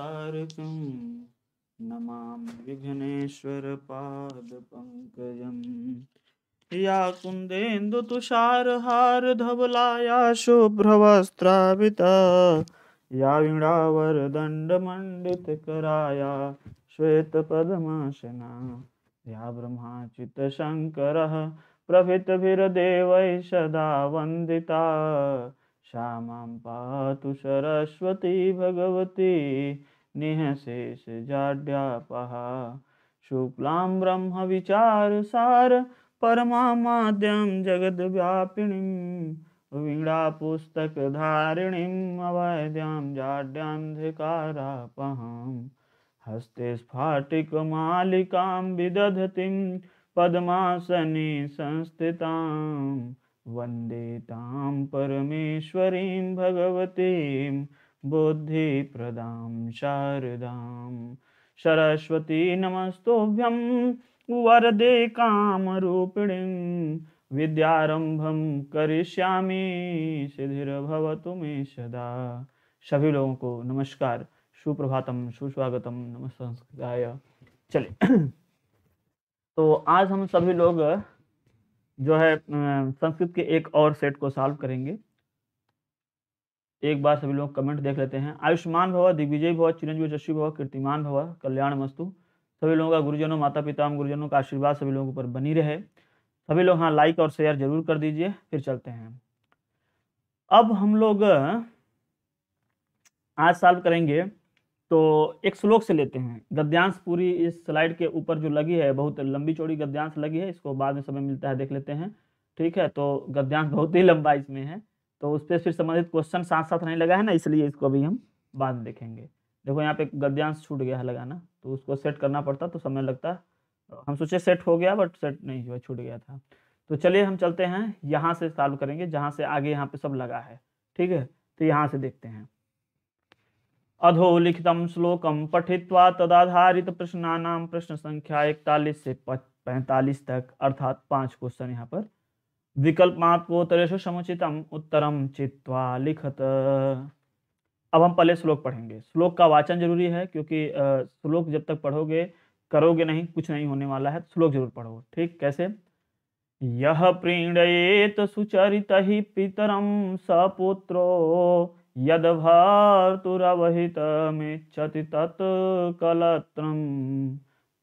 तारकं नमामि विघ्नेश्वरपादपङ्कजम् या कुन्देन्दुतुषारहारधवलाया शुभ्रवस्त्राविता या वीणावरदण्डमण्डितकराया श्वेतपद्मासना या ब्रह्माच्युतशङ्करः प्रभृतभिर्देवैः सदा वन्दिता श्याम पातु सरस्वती भगवती निःशेष जाड्यापहा शुक्लां व्यापिणी वीणा पुस्तक वीणापुस्तकधारिणीम् अवैद्यां जाड्यान्धकारापहां हस्ते स्फाटिक विदधतीं पद्मासने संस्थितां वन्दे तां परमेश्वरीं भगवतीं बुद्धि प्रदान शारदा सरस्वती नमस्तोभ्यं वरदे काम रूपिणी विद्यारंभम करिष्यामि सिधिर भवतु मे सदा सभी लोगों को नमस्कार सुप्रभातम सुस्वागतम नम संस्कृताय चले तो आज हम सभी लोग जो है संस्कृत के एक और सेट को सॉल्व करेंगे एक बार सभी लोग कमेंट देख लेते हैं आयुष्मान भव दिग्विजय भव चिरंजीव जशी भव कीर्तिमान भवा कल्याण मस्तु सभी लोगों का गुरुजनों माता पिता गुरुजनों का आशीर्वाद सभी लोगों पर बनी रहे सभी लोग हाँ लाइक और शेयर जरूर कर दीजिए फिर चलते हैं अब हम लोग आज साल करेंगे तो एक श्लोक से लेते हैं गद्यांश पूरी इस स्लाइड के ऊपर जो लगी है बहुत लंबी चौड़ी गद्यांश लगी है इसको बाद में समय मिलता है देख लेते हैं ठीक है तो गद्यांश बहुत ही लंबा इसमें है तो उस पर फिर संबंधित क्वेश्चन साथ साथ नहीं लगा है ना इसलिए इसको अभी हम बाद में देखेंगे देखो यहाँ पे गद्यांश छूट गया है लगाना तो उसको सेट करना पड़ता तो समय लगता हम सोचे सेट हो गया बट सेट नहीं हुआ छूट गया था तो चलिए हम चलते हैं यहाँ से सॉल्व करेंगे जहाँ से आगे यहाँ पे सब लगा है ठीक है तो यहाँ से देखते हैं अधोलिखितं श्लोकम पठित्वा तदाधारित प्रश्नानां प्रश्न संख्या इकतालीस से पैंतालीस तक अर्थात पांच क्वेश्चन यहाँ पर विकल्पात गोतरेशु समुचितम उत्तरम चित्वा लिखत अब हम पहले श्लोक पढ़ेंगे श्लोक का वाचन जरूरी है क्योंकि श्लोक जब तक पढ़ोगे करोगे नहीं कुछ नहीं होने वाला है श्लोक जरूर पढ़ो ठीक कैसे यह प्रीणयेत सुचरित ही पितरम सपुत्रो यद भारतुरवहित मेच्छति तत् तन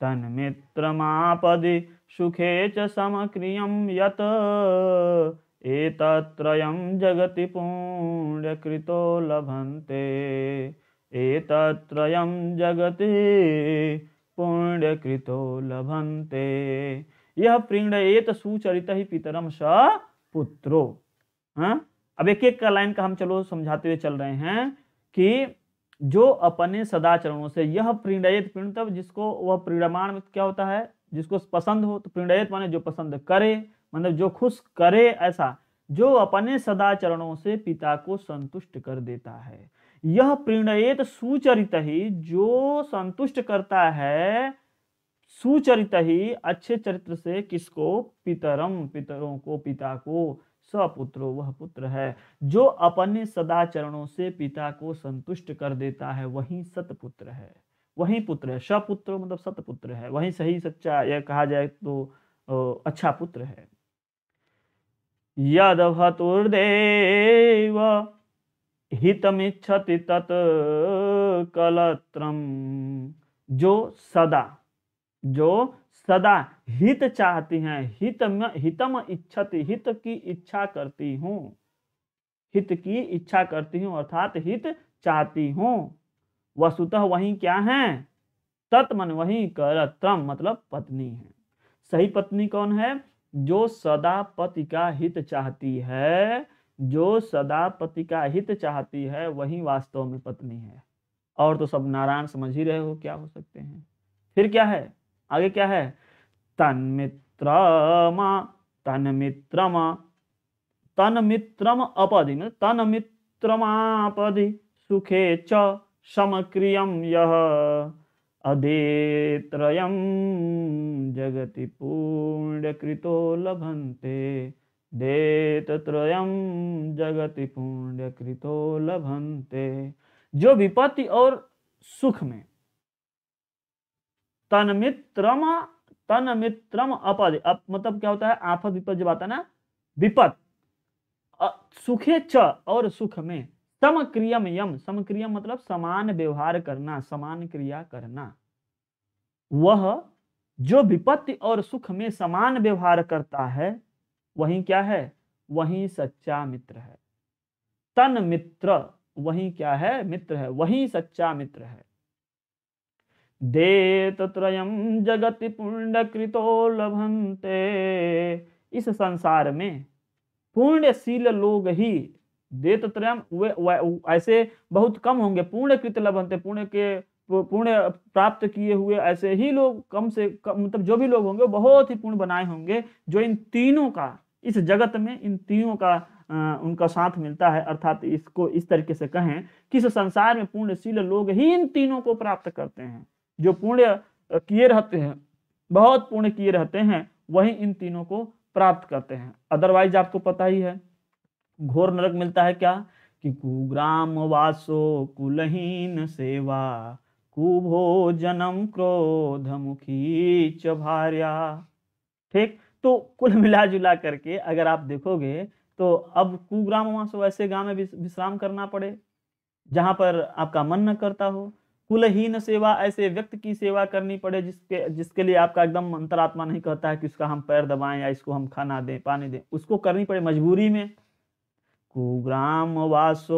तन्मित्रमापदि सुखे च समक्रियं यत् एतत्त्रयं जगति पुण्यकृतो लभन्ते एतत्त्रयं जगति पुण्यकृतो लभन्ते यह प्रीणयेत सुचरित ही पितरम स पुत्रो हाँ? अब एक एक का लाइन का हम चलो समझाते हुए चल रहे हैं कि जो अपने सदाचरणों से यह प्रीणयत प्रीणतव जिसको वह प्रीणमाण क्या होता है जिसको पसंद हो तो प्रणयत माने जो पसंद करे मतलब जो खुश करे ऐसा जो अपने सदा चरणों से पिता को संतुष्ट कर देता है यह प्रणयत सुचरित ही जो संतुष्ट करता है सुचरित ही अच्छे चरित्र से किसको पितरम पितरों को पिता को सपुत्रो वह पुत्र है जो अपने सदा चरणों से पिता को संतुष्ट कर देता है वही सतपुत्र है वही पुत्र है सपुत्र मतलब सतपुत्र है वही सही सच्चा यह कहा जाए तो अच्छा पुत्र है यदभतुर्देव हितमिच्छति कलत्रम जो सदा जो सदा हित चाहती हैं हित हितम इच्छति हित की इच्छा करती हूँ हित की इच्छा करती हूँ अर्थात हित चाहती हूँ वसुतः वही क्या है तत्मन वही कर मतलब पत्नी है सही पत्नी कौन है जो सदा पति का हित चाहती है जो सदा पति का हित चाहती है वही वास्तव में पत्नी है और तो सब नारायण समझ ही रहे हो क्या हो सकते हैं फिर क्या है आगे क्या है तन तन मित्र तन मित्रम अपदी मतलब तन मित्रमापदी सुखे च समक्रियम यह अधेत्रयं जगति पुण्यकृतो लभन्ते देतत्रयम् जगति कृतो लभन्ते जो विपत्ति और सुख में तनमित्रम तनमित्रम अपद अप, मतलब क्या होता है आफत विपद जब आता है ना विपत सुखे च और सुख में समक्रियम यम समक्रियम मतलब समान व्यवहार करना समान क्रिया करना वह जो विपत्ति और सुख में समान व्यवहार करता है वही क्या है वही सच्चा मित्र है तन मित्र वही क्या है मित्र है वही सच्चा मित्र है दे त्रयम जगति पुण्य कृतो लभंते इस संसार में पुण्यशील लोग ही दे तत्रयम वे, ऐसे बहुत कम होंगे पूर्ण कृत लभनते पुण्य के पुण्य प्राप्त किए हुए ऐसे ही लोग कम से कम मतलब जो भी लोग होंगे बहुत ही पूर्ण बनाए होंगे जो इन तीनों का इस जगत में इन तीनों का आ, उनका साथ मिलता है अर्थात इसको इस तरीके से कहें कि इस संसार में पुण्यशील लोग ही इन तीनों को प्राप्त करते हैं जो पुण्य किए रहते हैं बहुत पुण्य किए रहते हैं वही इन तीनों को प्राप्त करते हैं अदरवाइज आपको पता ही है घोर नरक मिलता है क्या कि कुग्राम वासो कुलहीन सेवा कुभो जनम क्रोध मुखी च भार्या ठीक तो कुल मिला जुला करके अगर आप देखोगे तो अब कुग्राम वासो ऐसे गांव में विश्राम करना पड़े जहां पर आपका मन न करता हो कुलहीन सेवा ऐसे व्यक्ति की सेवा करनी पड़े जिसके जिसके लिए आपका एकदम अंतरात्मा नहीं कहता है कि उसका हम पैर दबाएं या इसको हम खाना दें पानी दें उसको करनी पड़े मजबूरी में कुग्राम वासो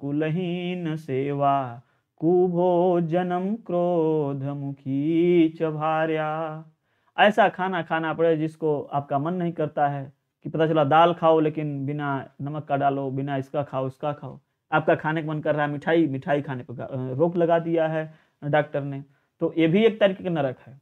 कुलहीन सेवा कुभो जनम क्रोध मुखी च भार्या ऐसा खाना खाना पड़े जिसको आपका मन नहीं करता है कि पता चला दाल खाओ लेकिन बिना नमक का डालो बिना इसका खाओ इसका खाओ आपका खाने का मन कर रहा है मिठाई मिठाई खाने पर रोक लगा दिया है डॉक्टर ने तो ये भी एक तरीके का नरक है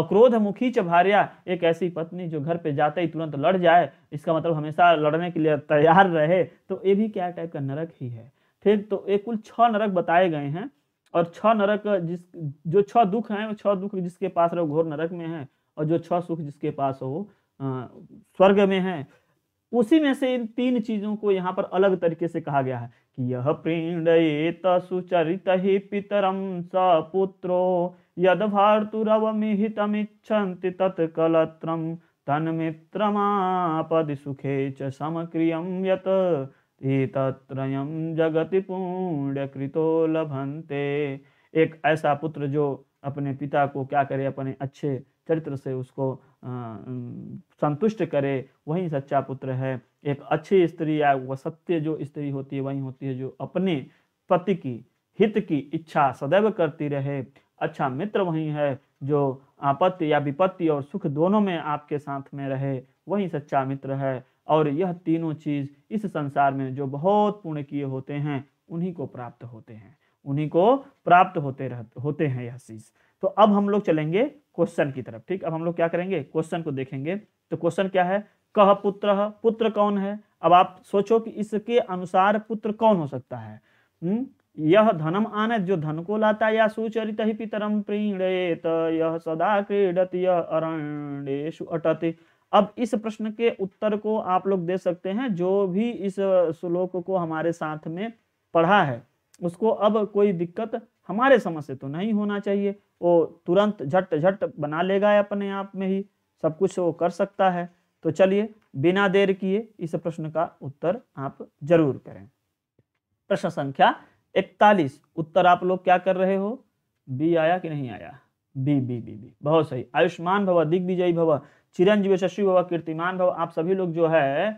अक्रोध मुखी च एक ऐसी पत्नी जो घर पे जाते ही तुरंत लड़ जाए इसका मतलब हमेशा लड़ने के लिए तैयार रहे तो ये भी क्या टाइप का नरक ही है ठीक तो ये कुल छ नरक बताए गए हैं और छ नरक जिस जो छ दुख हैं छ दुख जिसके पास रहे घोर नरक में है और जो छह सुख जिसके पास हो स्वर्ग में है उसी में से इन तीन चीजों को यहाँ पर अलग तरीके से कहा गया है कि यह प्रीणयेत सुचरित ही पितरम सपुत्रो यद्भार्तुरवमिहितमिच्छन्ति तत्कलत्रं तन्मित्रमापदि सुखे च समक्रियं यत् एतत्रयं जगति पुण्यकृतो लभन्ते एक ऐसा पुत्र जो अपने पिता को क्या करे अपने अच्छे चरित्र से उसको संतुष्ट करे वही सच्चा पुत्र है एक अच्छी स्त्री या वह सत्य जो स्त्री होती है वही होती है जो अपने पति की हित की इच्छा सदैव करती रहे अच्छा मित्र वही है जो आपत्ति या विपत्ति और सुख दोनों में आपके साथ में रहे वही सच्चा मित्र है और यह तीनों चीज इस संसार में जो बहुत पुण्य किए होते हैं उन्हीं को प्राप्त होते हैं उन्हीं को प्राप्त होते रहते होते हैं यह चीज तो अब हम लोग चलेंगे क्वेश्चन की तरफ ठीक अब हम लोग क्या करेंगे क्वेश्चन को देखेंगे तो क्वेश्चन क्या है कह पुत्र पुत्र कौन है अब आप सोचो कि इसके अनुसार पुत्र कौन हो सकता है हुँ? हम्म? यह धनम आनत जो धन को लाता या सुचरित ही पितरम प्रीणेत यह सदा क्रीडत यह अरण्येशु अटते अब इस प्रश्न के उत्तर को आप लोग दे सकते हैं जो भी इस श्लोक को हमारे साथ में पढ़ा है उसको अब कोई दिक्कत हमारे समझ से तो नहीं होना चाहिए वो तुरंत झट झट बना लेगा अपने आप में ही सब कुछ वो कर सकता है तो चलिए बिना देर किए इस प्रश्न का उत्तर आप जरूर करें प्रश्न संख्या इकतालीस उत्तर आप लोग क्या कर रहे हो बी आया कि नहीं आया बी बी बी बी बहुत सही आयुष्मान भव दिग्विजयी भव चिरंजीव शशि भव कीर्तिमान भव आप सभी लोग जो है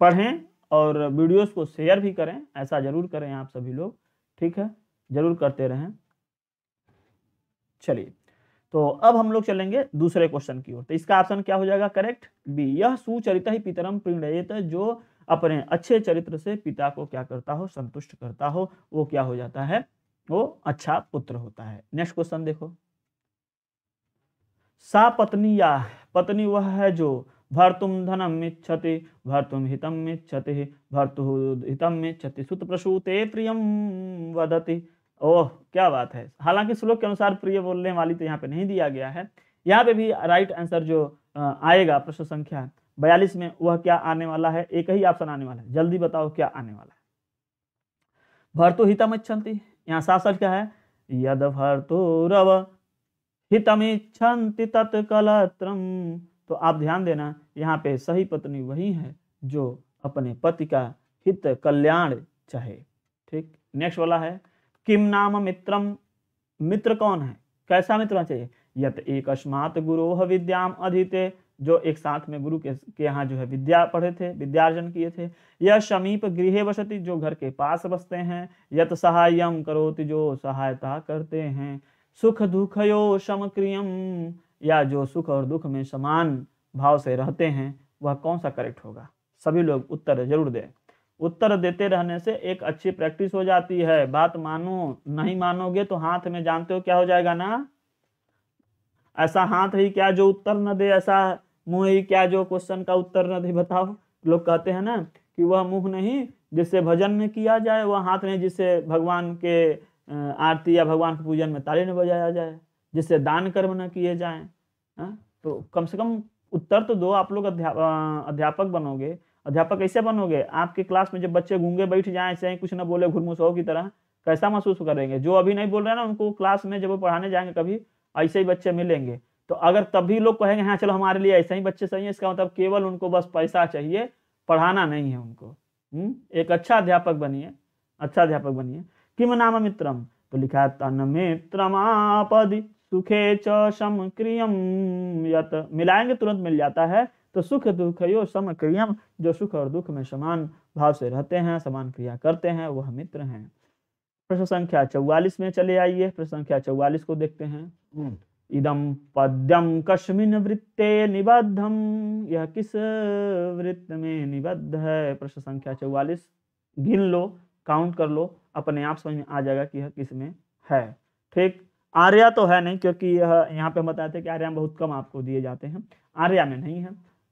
पढ़ें और वीडियोस को शेयर भी करें ऐसा जरूर करें आप सभी लोग ठीक है जरूर करते रहें चलिए तो अब हम लोग चलेंगे दूसरे क्वेश्चन की ओर तो इसका ऑप्शन क्या हो जाएगा करेक्ट बी यह सुचरित ही पितरम प्रणयत जो अपने अच्छे चरित्र से पिता को क्या करता हो संतुष्ट करता हो वो क्या हो जाता है वो अच्छा पुत्र होता है नेक्स्ट क्वेश्चन देखो सा पत्नी या पत्नी वह है जो भर्तुम धनम इच्छति भर्तुम हितम इच्छति भर्तु हितम इच्छति सुत प्रसूते प्रियम वदति ओह क्या बात है हालांकि श्लोक के अनुसार प्रिय बोलने वाली तो यहाँ पे नहीं दिया गया है यहाँ पे भी राइट आंसर जो आएगा प्रश्न संख्या बयालीस में वह क्या आने वाला है एक ही ऑप्शन आने वाला है जल्दी बताओ क्या आने वाला है भरतो हितम इच्छन्ति यहाँ साफ क्या है यद भरतो रव हितम इच्छन्ति तत्कलत्रम तो आप ध्यान देना यहाँ पे सही पत्नी वही है जो अपने पति का हित कल्याण चाहे ठीक नेक्स्ट वाला है किम नाम मित्रम मित्र कौन है कैसा मित्र चाहिए यत एक अस्मात गुरोह विद्याम अधीते जो एक साथ में गुरु के के यहाँ जो है विद्या पढ़े थे विद्यार्जन किए थे यह समीप गृह बसती जो घर के पास बसते हैं यत सहायम करोति जो सहायता करते हैं सुख दुख यो समक्रियम या जो सुख और दुख में समान भाव से रहते हैं वह कौन सा करेक्ट होगा सभी लोग उत्तर जरूर दें उत्तर देते रहने से एक अच्छी प्रैक्टिस हो जाती है बात मानो नहीं मानोगे तो हाथ में जानते हो क्या हो जाएगा ना ऐसा हाथ ही क्या जो उत्तर न दे ऐसा मुंह क्या जो क्वेश्चन का उत्तर नहीं बताओ लोग कहते हैं ना कि वह मुंह नहीं जिससे भजन में किया जाए वह हाथ नहीं जिससे भगवान के आरती या भगवान के पूजन में ताली न बजाया जाए जिससे दान कर्म न किए जाए हाँ? तो कम से कम उत्तर तो दो आप लोग अध्या, अध्यापक बनोगे अध्यापक कैसे बनोगे आपके क्लास में जब बच्चे घूंगे बैठ जाए ऐसे कुछ ना बोले घुरमुसो की तरह कैसा महसूस करेंगे जो अभी नहीं बोल रहे ना उनको क्लास में जब वो पढ़ाने जाएंगे कभी ऐसे ही बच्चे मिलेंगे तो अगर तभी लोग कहेंगे हाँ चलो हमारे लिए ऐसे ही बच्चे सही हैं इसका मतलब केवल उनको बस पैसा चाहिए पढ़ाना नहीं है उनको हुँ? हम्म? एक अच्छा अध्यापक बनिए अच्छा अध्यापक बनिए किम नाम मित्रम तो लिखा तन मित्र सुखे चम क्रियम यत मिलाएंगे तुरंत मिल जाता है तो सुख दुख यो क्रियम जो सुख और दुख में समान भाव से रहते हैं समान क्रिया करते हैं वह मित्र हैं प्रश्न संख्या चौवालीस में चले आइए प्रश्न संख्या चौवालीस को देखते हैं हम्म। इदम पद्यम कस्मिन वृत्ते निबद्धम यह किस वृत्त में निबद्ध है प्रश्न संख्या चौवालीस गिन लो काउंट कर लो अपने आप समझ में आ जाएगा कि यह किस में है ठीक आर्या तो है नहीं क्योंकि यह यहाँ पे हम बताए थे कि आर्या में बहुत कम आपको दिए जाते हैं आर्या में नहीं है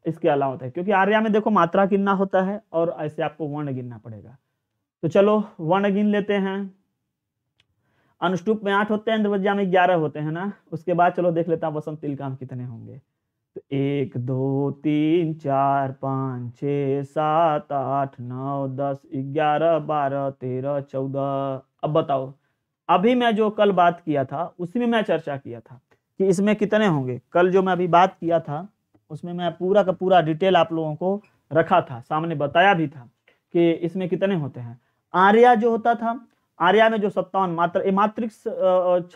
इसके अलावा होता तो है क्योंकि आर्या में देखो मात्रा गिनना होता है और ऐसे आपको वर्ण गिनना पड़ेगा तो चलो वर्ण गिन लेते हैं अनुष्टुप में आठ होते हैं अंधवज्या में ग्यारह होते हैं ना उसके बाद चलो देख लेता हूँ वसंत तिलकाम कितने होंगे तो एक दो तीन चार पाँच छ सात आठ नौ दस ग्यारह बारह तेरह चौदह अब बताओ अभी मैं जो कल बात किया था उसी में मैं चर्चा किया था कि इसमें कितने होंगे कल जो मैं अभी बात किया था उसमें मैं पूरा का पूरा डिटेल आप लोगों को रखा था सामने बताया भी था कि इसमें कितने होते हैं आर्या जो होता था आर्या में जो सत्तावन मात्र मात्रिक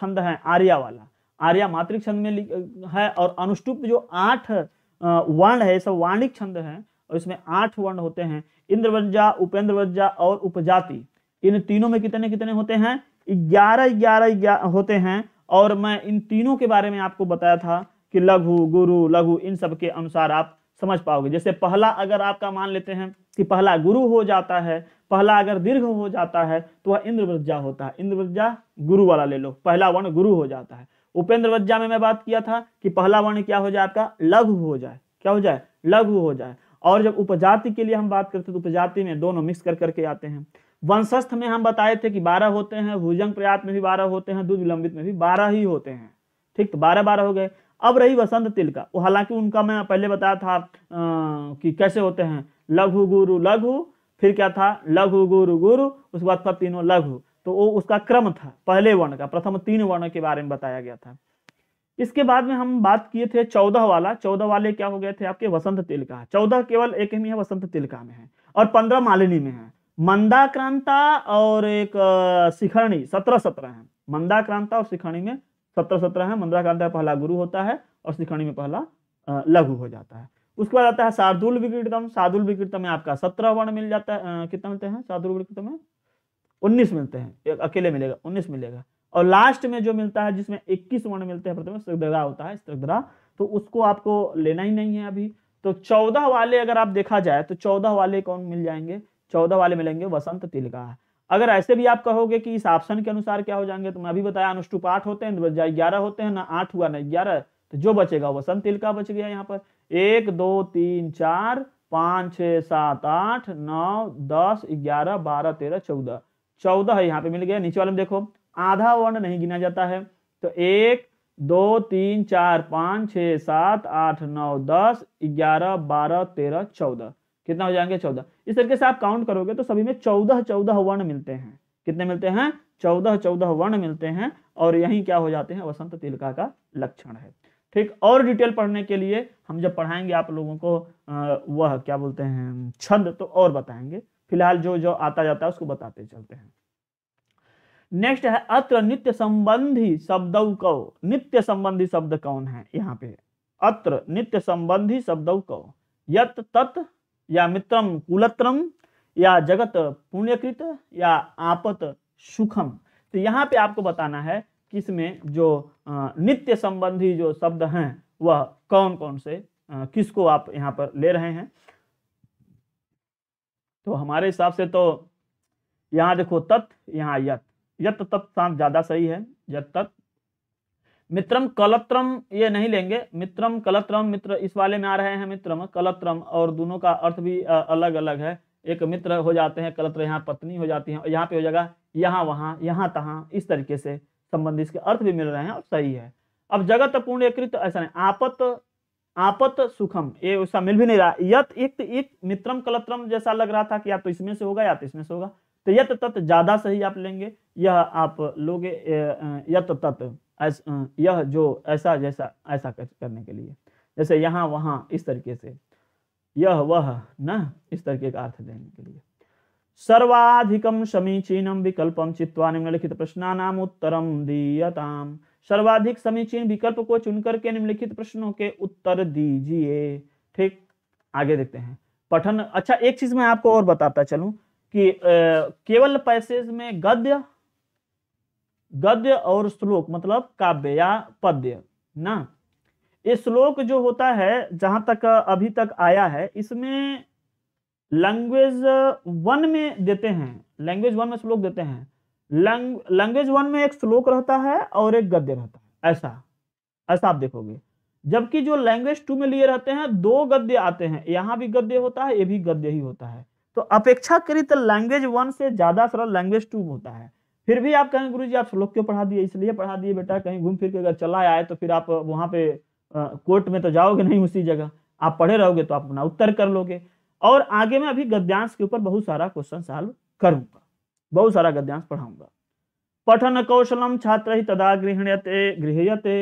छंद है आर्या वाला आर्या मात्रिक छंद में है और अनुष्टुप जो आठ वर्ण है सब वाणिक छंद है और इसमें आठ वर्ण होते हैं इंद्रवज्जा उपेंद्रवज्जा और उपजाति इन तीनों में कितने कितने होते हैं ग्यारह ग्यारह होते हैं और मैं इन तीनों के बारे में आपको बताया था कि लघु गुरु लघु इन सब के अनुसार आप समझ पाओगे जैसे पहला अगर आपका मान लेते हैं कि पहला गुरु हो जाता है पहला अगर दीर्घ हो जाता है तो वह इंद्रवज्जा होता है इंद्रवज्जा गुरु वाला ले लो पहला वर्ण गुरु हो जाता है उपेंद्र वज्जा में मैं बात किया था कि पहला वर्ण क्या हो जाए आपका लघु हो जाए क्या हो जाए लघु हो जाए और जब उपजाति के लिए हम बात करते तो उपजाति में दोनों मिक्स कर करके आते हैं वंशस्थ में हम बताए थे कि बारह होते हैं भुजंग प्रयात में भी बारह होते हैं दूध विलंबित में भी बारह ही होते हैं ठीक तो बारह बारह हो गए अब रही वसंत तिल का हालांकि उनका मैं पहले बताया था आ, कि कैसे होते हैं लघु गुरु लघु फिर क्या था लघु गुरु गुरु उसके बाद था तीनों लघु तो वो उसका क्रम था पहले वर्ण का प्रथम तीन वर्ण के बारे में बताया गया था इसके बाद में हम बात किए थे चौदह वाला चौदह वाले क्या हो गए थे आपके वसंत तिल का चौदह केवल एक ही है वसंत तिल का में है और पंद्रह मालिनी में है मंदाक्रांता और एक शिखरणी सत्रह सत्रह है मंदाक्रांता और शिखरणी में सत्रह सत्रह है मंद्रा का का पहला गुरु होता है और शिखणी में पहला लघु हो जाता है उसके बाद आता है शार्दुल विकृतम शार्दुल विकृतम में आपका सत्रह वर्ण मिल जाता है कितना मिलते हैं शार्दुल विकृतम में उन्नीस मिलते हैं अकेले मिलेगा उन्नीस मिलेगा और लास्ट में जो मिलता है जिसमें इक्कीस वर्ण मिलते हैं प्रथम स्त्रा होता है स्त्रा तो उसको आपको लेना ही नहीं है अभी तो चौदह वाले अगर आप देखा जाए तो चौदह वाले कौन मिल जाएंगे चौदह वाले मिलेंगे वसंत तिलका अगर ऐसे भी आप कहोगे कि इस ऑप्शन के अनुसार क्या हो जाएंगे तो मैं अभी बताया अनुष्टुप आठ होते हैं बजाय ग्यारह होते हैं ना आठ हुआ ना ग्यारह तो जो बचेगा वसंत तिलका बच गया यहाँ पर एक दो तीन चार पाँच छ सात आठ नौ दस ग्यारह बारह तेरह चौदह चौदह यहाँ पे मिल गया नीचे वाले में देखो आधा वर्ण नहीं गिना जाता है तो एक दो तीन चार पाँच छ सात आठ नौ दस ग्यारह बारह तेरह चौदह कितना हो जाएंगे चौदह इस तरीके से आप काउंट करोगे तो सभी में चौदह चौदह वर्ण मिलते हैं कितने मिलते हैं चौदह चौदह वर्ण मिलते हैं और यही क्या हो जाते हैं वसंत तिलका का लक्षण है ठीक और डिटेल पढ़ने के लिए हम जब पढ़ाएंगे आप लोगों को वह क्या बोलते हैं छंद तो और बताएंगे फिलहाल जो जो आता जाता है उसको बताते चलते हैं नेक्स्ट है अत्र नित्य संबंधी शब्द कौ नित्य संबंधी शब्द कौन है यहाँ पे अत्र नित्य संबंधी शब्द कौ यत तत् या मित्रम कुलत्रम या जगत पुण्यकृत या आपत सुखम तो यहाँ पे आपको बताना है कि इसमें जो नित्य संबंधी जो शब्द हैं वह कौन कौन से किसको आप यहाँ पर ले रहे हैं तो हमारे हिसाब से तो यहाँ देखो तत् यहाँ यत यत तत् ज़्यादा सही है यत तत् मित्रम कलत्रम ये नहीं लेंगे मित्रम कलत्रम मित्र इस वाले में आ रहे हैं मित्रम कलत्रम और दोनों का अर्थ भी अलग अलग है एक मित्र हो जाते हैं कलत्र यहाँ पत्नी हो जाती है यहाँ पे हो जाएगा यहाँ वहाँ यहाँ तहाँ इस तरीके से संबंधित इसके अर्थ भी मिल रहे हैं और सही है अब जगत पूर्ण कृत ऐसा नहीं आपत आपत सुखम ये उसका मिल भी नहीं रहा यत इक्त इक मित्रम कलत्रम जैसा लग रहा था कि या तो इसमें से होगा या तो इसमें से होगा तो यत तत् ज्यादा सही आप लेंगे यह आप लोगे यत तत् ऐस, यह जो ऐसा जैसा ऐसा कर, करने के लिए जैसे यहाँ वहाँ इस तरीके से यह वह न इस तरीके का अर्थ देने के लिए सर्वाधिकम समीचीनम विकल्पम चित्वा निम्नलिखित प्रश्नानाम उत्तरम दीयताम सर्वाधिक समीचीन विकल्प को चुनकर के निम्नलिखित प्रश्नों के उत्तर दीजिए ठीक आगे देखते हैं पठन अच्छा एक चीज मैं आपको और बताता चलूं कि केवल पैसेज में गद्य गद्य और श्लोक मतलब काव्य या पद्य ना ये श्लोक जो होता है जहां तक अभी तक आया है इसमें लैंग्वेज वन में देते हैं लैंग्वेज वन में श्लोक देते हैं लैंग्वेज वन में एक श्लोक रहता है और एक गद्य रहता है ऐसा ऐसा आप देखोगे जबकि जो लैंग्वेज टू में लिए रहते हैं दो गद्य आते हैं यहाँ भी गद्य होता है ये भी गद्य ही होता है तो अपेक्षाकृत लैंग्वेज वन से ज्यादा सरल लैंग्वेज टू होता है फिर भी आप कहेंगे गुरु जी आप श्लोक क्यों पढ़ा दिए इसलिए पढ़ा दिए बेटा कहीं घूम फिर के अगर चला आए तो फिर आप वहां पे कोर्ट में तो जाओगे नहीं उसी जगह आप पढ़े रहोगे तो आप अपना उत्तर कर लोगे और आगे मैं अभी गद्यांश के ऊपर बहुत सारा क्वेश्चन सॉल्व करूंगा बहुत सारा गद्यांश पढ़ाऊंगा पठन कौशलम छात्र ही तदा गृहते गृहते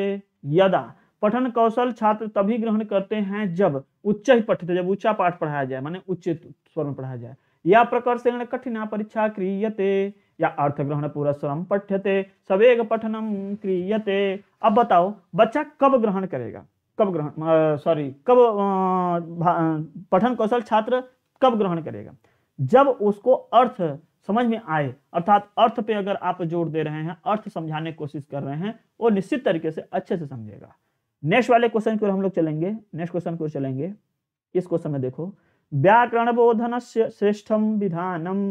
यदा पठन कौशल छात्र तभी ग्रहण करते हैं जब उच्च ही पठित जब ऊंचा पाठ पढ़ाया जाए माने उच्च स्वर में पढ़ाया जाए या प्रकर्षण कठिना परीक्षा क्रियते या अर्थ पूरा स्वरम पठ्यते सवेग पठनम क्रियते अब बताओ बच्चा कब ग्रहण करेगा कब ग्रहण सॉरी कब पठन कौशल छात्र कब ग्रहण करेगा जब उसको अर्थ समझ में आए अर्थात अर्थ पे अगर आप जोर दे रहे हैं अर्थ समझाने की कोशिश कर रहे हैं वो निश्चित तरीके से अच्छे से समझेगा नेक्स्ट वाले क्वेश्चन की हम लोग चलेंगे नेक्स्ट क्वेश्चन को चलेंगे इस क्वेश्चन में देखो व्याकरण बोधन श्रेष्ठम विधानम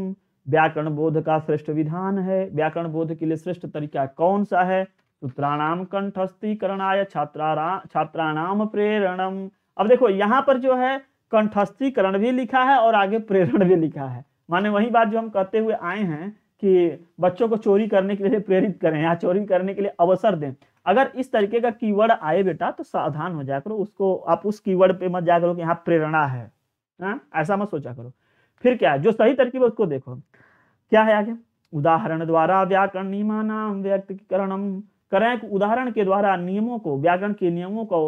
व्याकरण बोध का श्रेष्ठ विधान है व्याकरण बोध के लिए श्रेष्ठ तरीका कौन सा है सूत्राणाम तो कंठस्थीकरणाय छात्रा छात्राणाम प्रेरणम अब देखो यहाँ पर जो है कंठस्थीकरण भी लिखा है और आगे प्रेरण भी लिखा है माने वही बात जो हम कहते हुए आए हैं कि बच्चों को चोरी करने के लिए प्रेरित करें या चोरी करने के लिए अवसर दें अगर इस तरीके का कीवर्ड आए बेटा तो सावधान हो जाकर उसको आप उस कीवर्ड पे मत जाकर करो कि यहाँ प्रेरणा है ना हाँ, ऐसा मत सोचा करो फिर क्या है जो सही तरकीब उसको देखो क्या है आगे उदाहरण द्वारा व्याकरण नियमानाम व्यक्तिकरणम करें उदाहरण के द्वारा नियमों को व्याकरण के नियमों को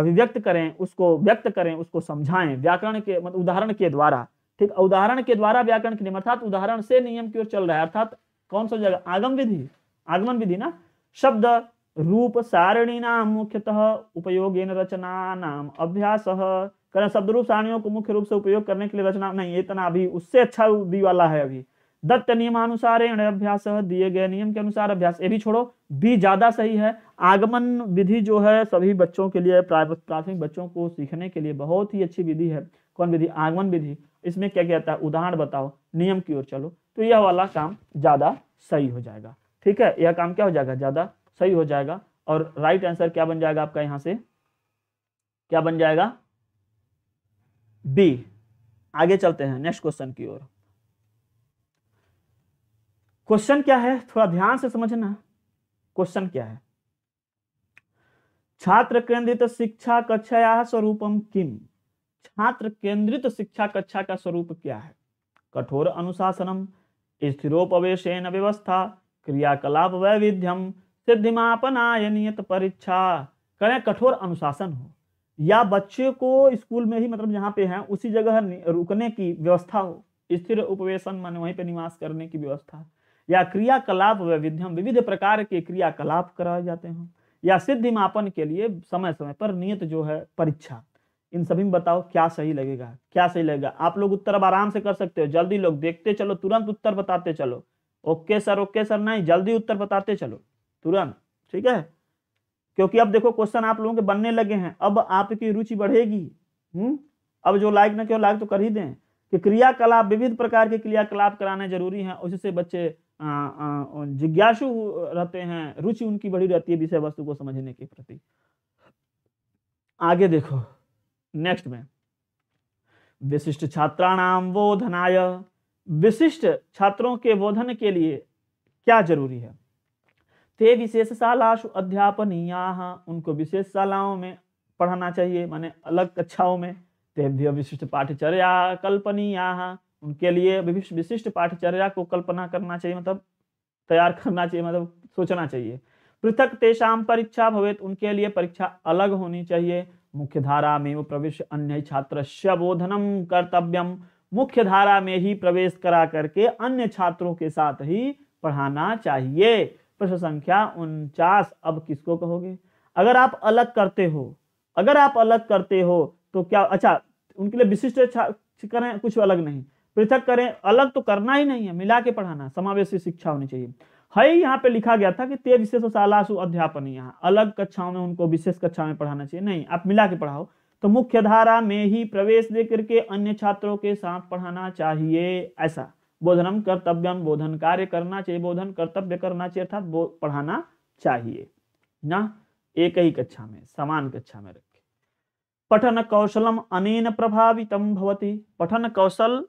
अभिव्यक्त करें उसको व्यक्त करें उसको समझाएं व्याकरण के मतलब उदाहरण के द्वारा ठीक उदाहरण के द्वारा व्याकरण के नियम अर्थात उदाहरण से नियम की ओर चल रहा है अर्थात कौन सा जगह आगम विधि आगमन विधि ना शब्द रूप सारणी नाम मुख्यतः उपयोग रचना नाम अभ्यास करें शब्द रूप सारणियों को मुख्य रूप से उपयोग करने के लिए रचना नहीं इतना अभी उससे अच्छा वाला है अभी दत्त नियमानुसारेण अभ्यास दिए गए नियम के अनुसार अभ्यास ये भी छोड़ो भी ज्यादा सही है आगमन विधि जो है सभी बच्चों के लिए प्राथमिक बच्चों को सीखने के लिए बहुत ही अच्छी विधि है कौन विधि आगमन विधि इसमें क्या कहता है उदाहरण बताओ नियम की ओर चलो तो यह वाला काम ज्यादा सही हो जाएगा ठीक है यह काम क्या हो जाएगा ज्यादा सही हो जाएगा और राइट आंसर क्या बन जाएगा आपका यहाँ से क्या बन जाएगा बी आगे चलते हैं नेक्स्ट क्वेश्चन की ओर क्वेश्चन क्या है थोड़ा ध्यान से समझना क्वेश्चन क्या है छात्र केंद्रित शिक्षा कक्षाया स्वरूपम किम छात्र केंद्रित शिक्षा कक्षा का स्वरूप क्या है कठोर अनुशासनम स्थिरोपवेशन व्यवस्था क्रियाकलाप वैविध्यम सिद्धिमापना नियत परीक्षा करें कठोर अनुशासन हो या बच्चे को स्कूल में ही मतलब जहाँ पे हैं उसी जगह रुकने की व्यवस्था हो स्थिर उपवेशन माने वहीं पे निवास करने की व्यवस्था या क्रियाकलाप वैविध्यम विविध प्रकार के क्रियाकलाप कराए जाते हैं या सिद्धि मापन के लिए समय समय पर नियत जो है परीक्षा इन सभी में बताओ क्या सही लगेगा क्या सही लगेगा आप लोग उत्तर अब आराम से कर सकते हो जल्दी लोग देखते चलो तुरंत उत्तर बताते चलो ओके सर ओके सर नहीं जल्दी उत्तर बताते चलो तुरंत ठीक है क्योंकि अब देखो क्वेश्चन आप लोगों के बनने लगे हैं अब आपकी रुचि बढ़ेगी हम्म अब जो लाइक ना क्यों लाइक तो कर ही दें कि क्रियाकलाप विविध प्रकार के क्रियाकलाप कराने जरूरी है उससे बच्चे जिज्ञासु रहते हैं रुचि उनकी बड़ी रहती है विषय वस्तु को समझने के प्रति आगे देखो नेक्स्ट में विशिष्ट छात्राणाम बोधनाय विशिष्ट छात्रों के बोधन के लिए क्या जरूरी है ते विशेष शालाशु अध्यापनीया उनको विशेष शालाओं में पढ़ाना चाहिए माने अलग कक्षाओं में तेभ्य विशिष्ट पाठचर्या कल्पनीया उनके लिए विशिष्ट पाठचर्या को कल्पना करना चाहिए मतलब तैयार करना चाहिए मतलब सोचना चाहिए पृथक तेषाम परीक्षा भवे उनके लिए परीक्षा अलग होनी चाहिए मुख्य धारा में प्रवेश अन्य छात्र बोधनम कर्तव्यम मुख्य धारा में ही प्रवेश करा करके अन्य छात्रों के साथ ही पढ़ाना चाहिए प्रश्न संख्या उनचास अब किसको कहोगे अगर आप अलग करते हो अगर आप अलग करते हो तो क्या अच्छा उनके लिए विशिष्ट करें कुछ अलग नहीं पृथक करें अलग तो करना ही नहीं है मिला के पढ़ाना समावेशी शिक्षा होनी चाहिए हई यहाँ पे लिखा गया था कि ते विशेष शालासु अध्यापन यहाँ अलग कक्षाओं में उनको विशेष कक्षा में पढ़ाना चाहिए नहीं आप मिला के पढ़ाओ तो मुख्य धारा में ही प्रवेश देकर के अन्य छात्रों के साथ पढ़ाना चाहिए ऐसा बोधनम कर्तव्यम बोधन कार्य करना चाहिए बोधन कर्तव्य करना चाहिए अर्थात पढ़ाना चाहिए ना एक ही कक्षा में समान कक्षा में रखे पठन कौशलम अनेन प्रभावितम भवती पठन कौशल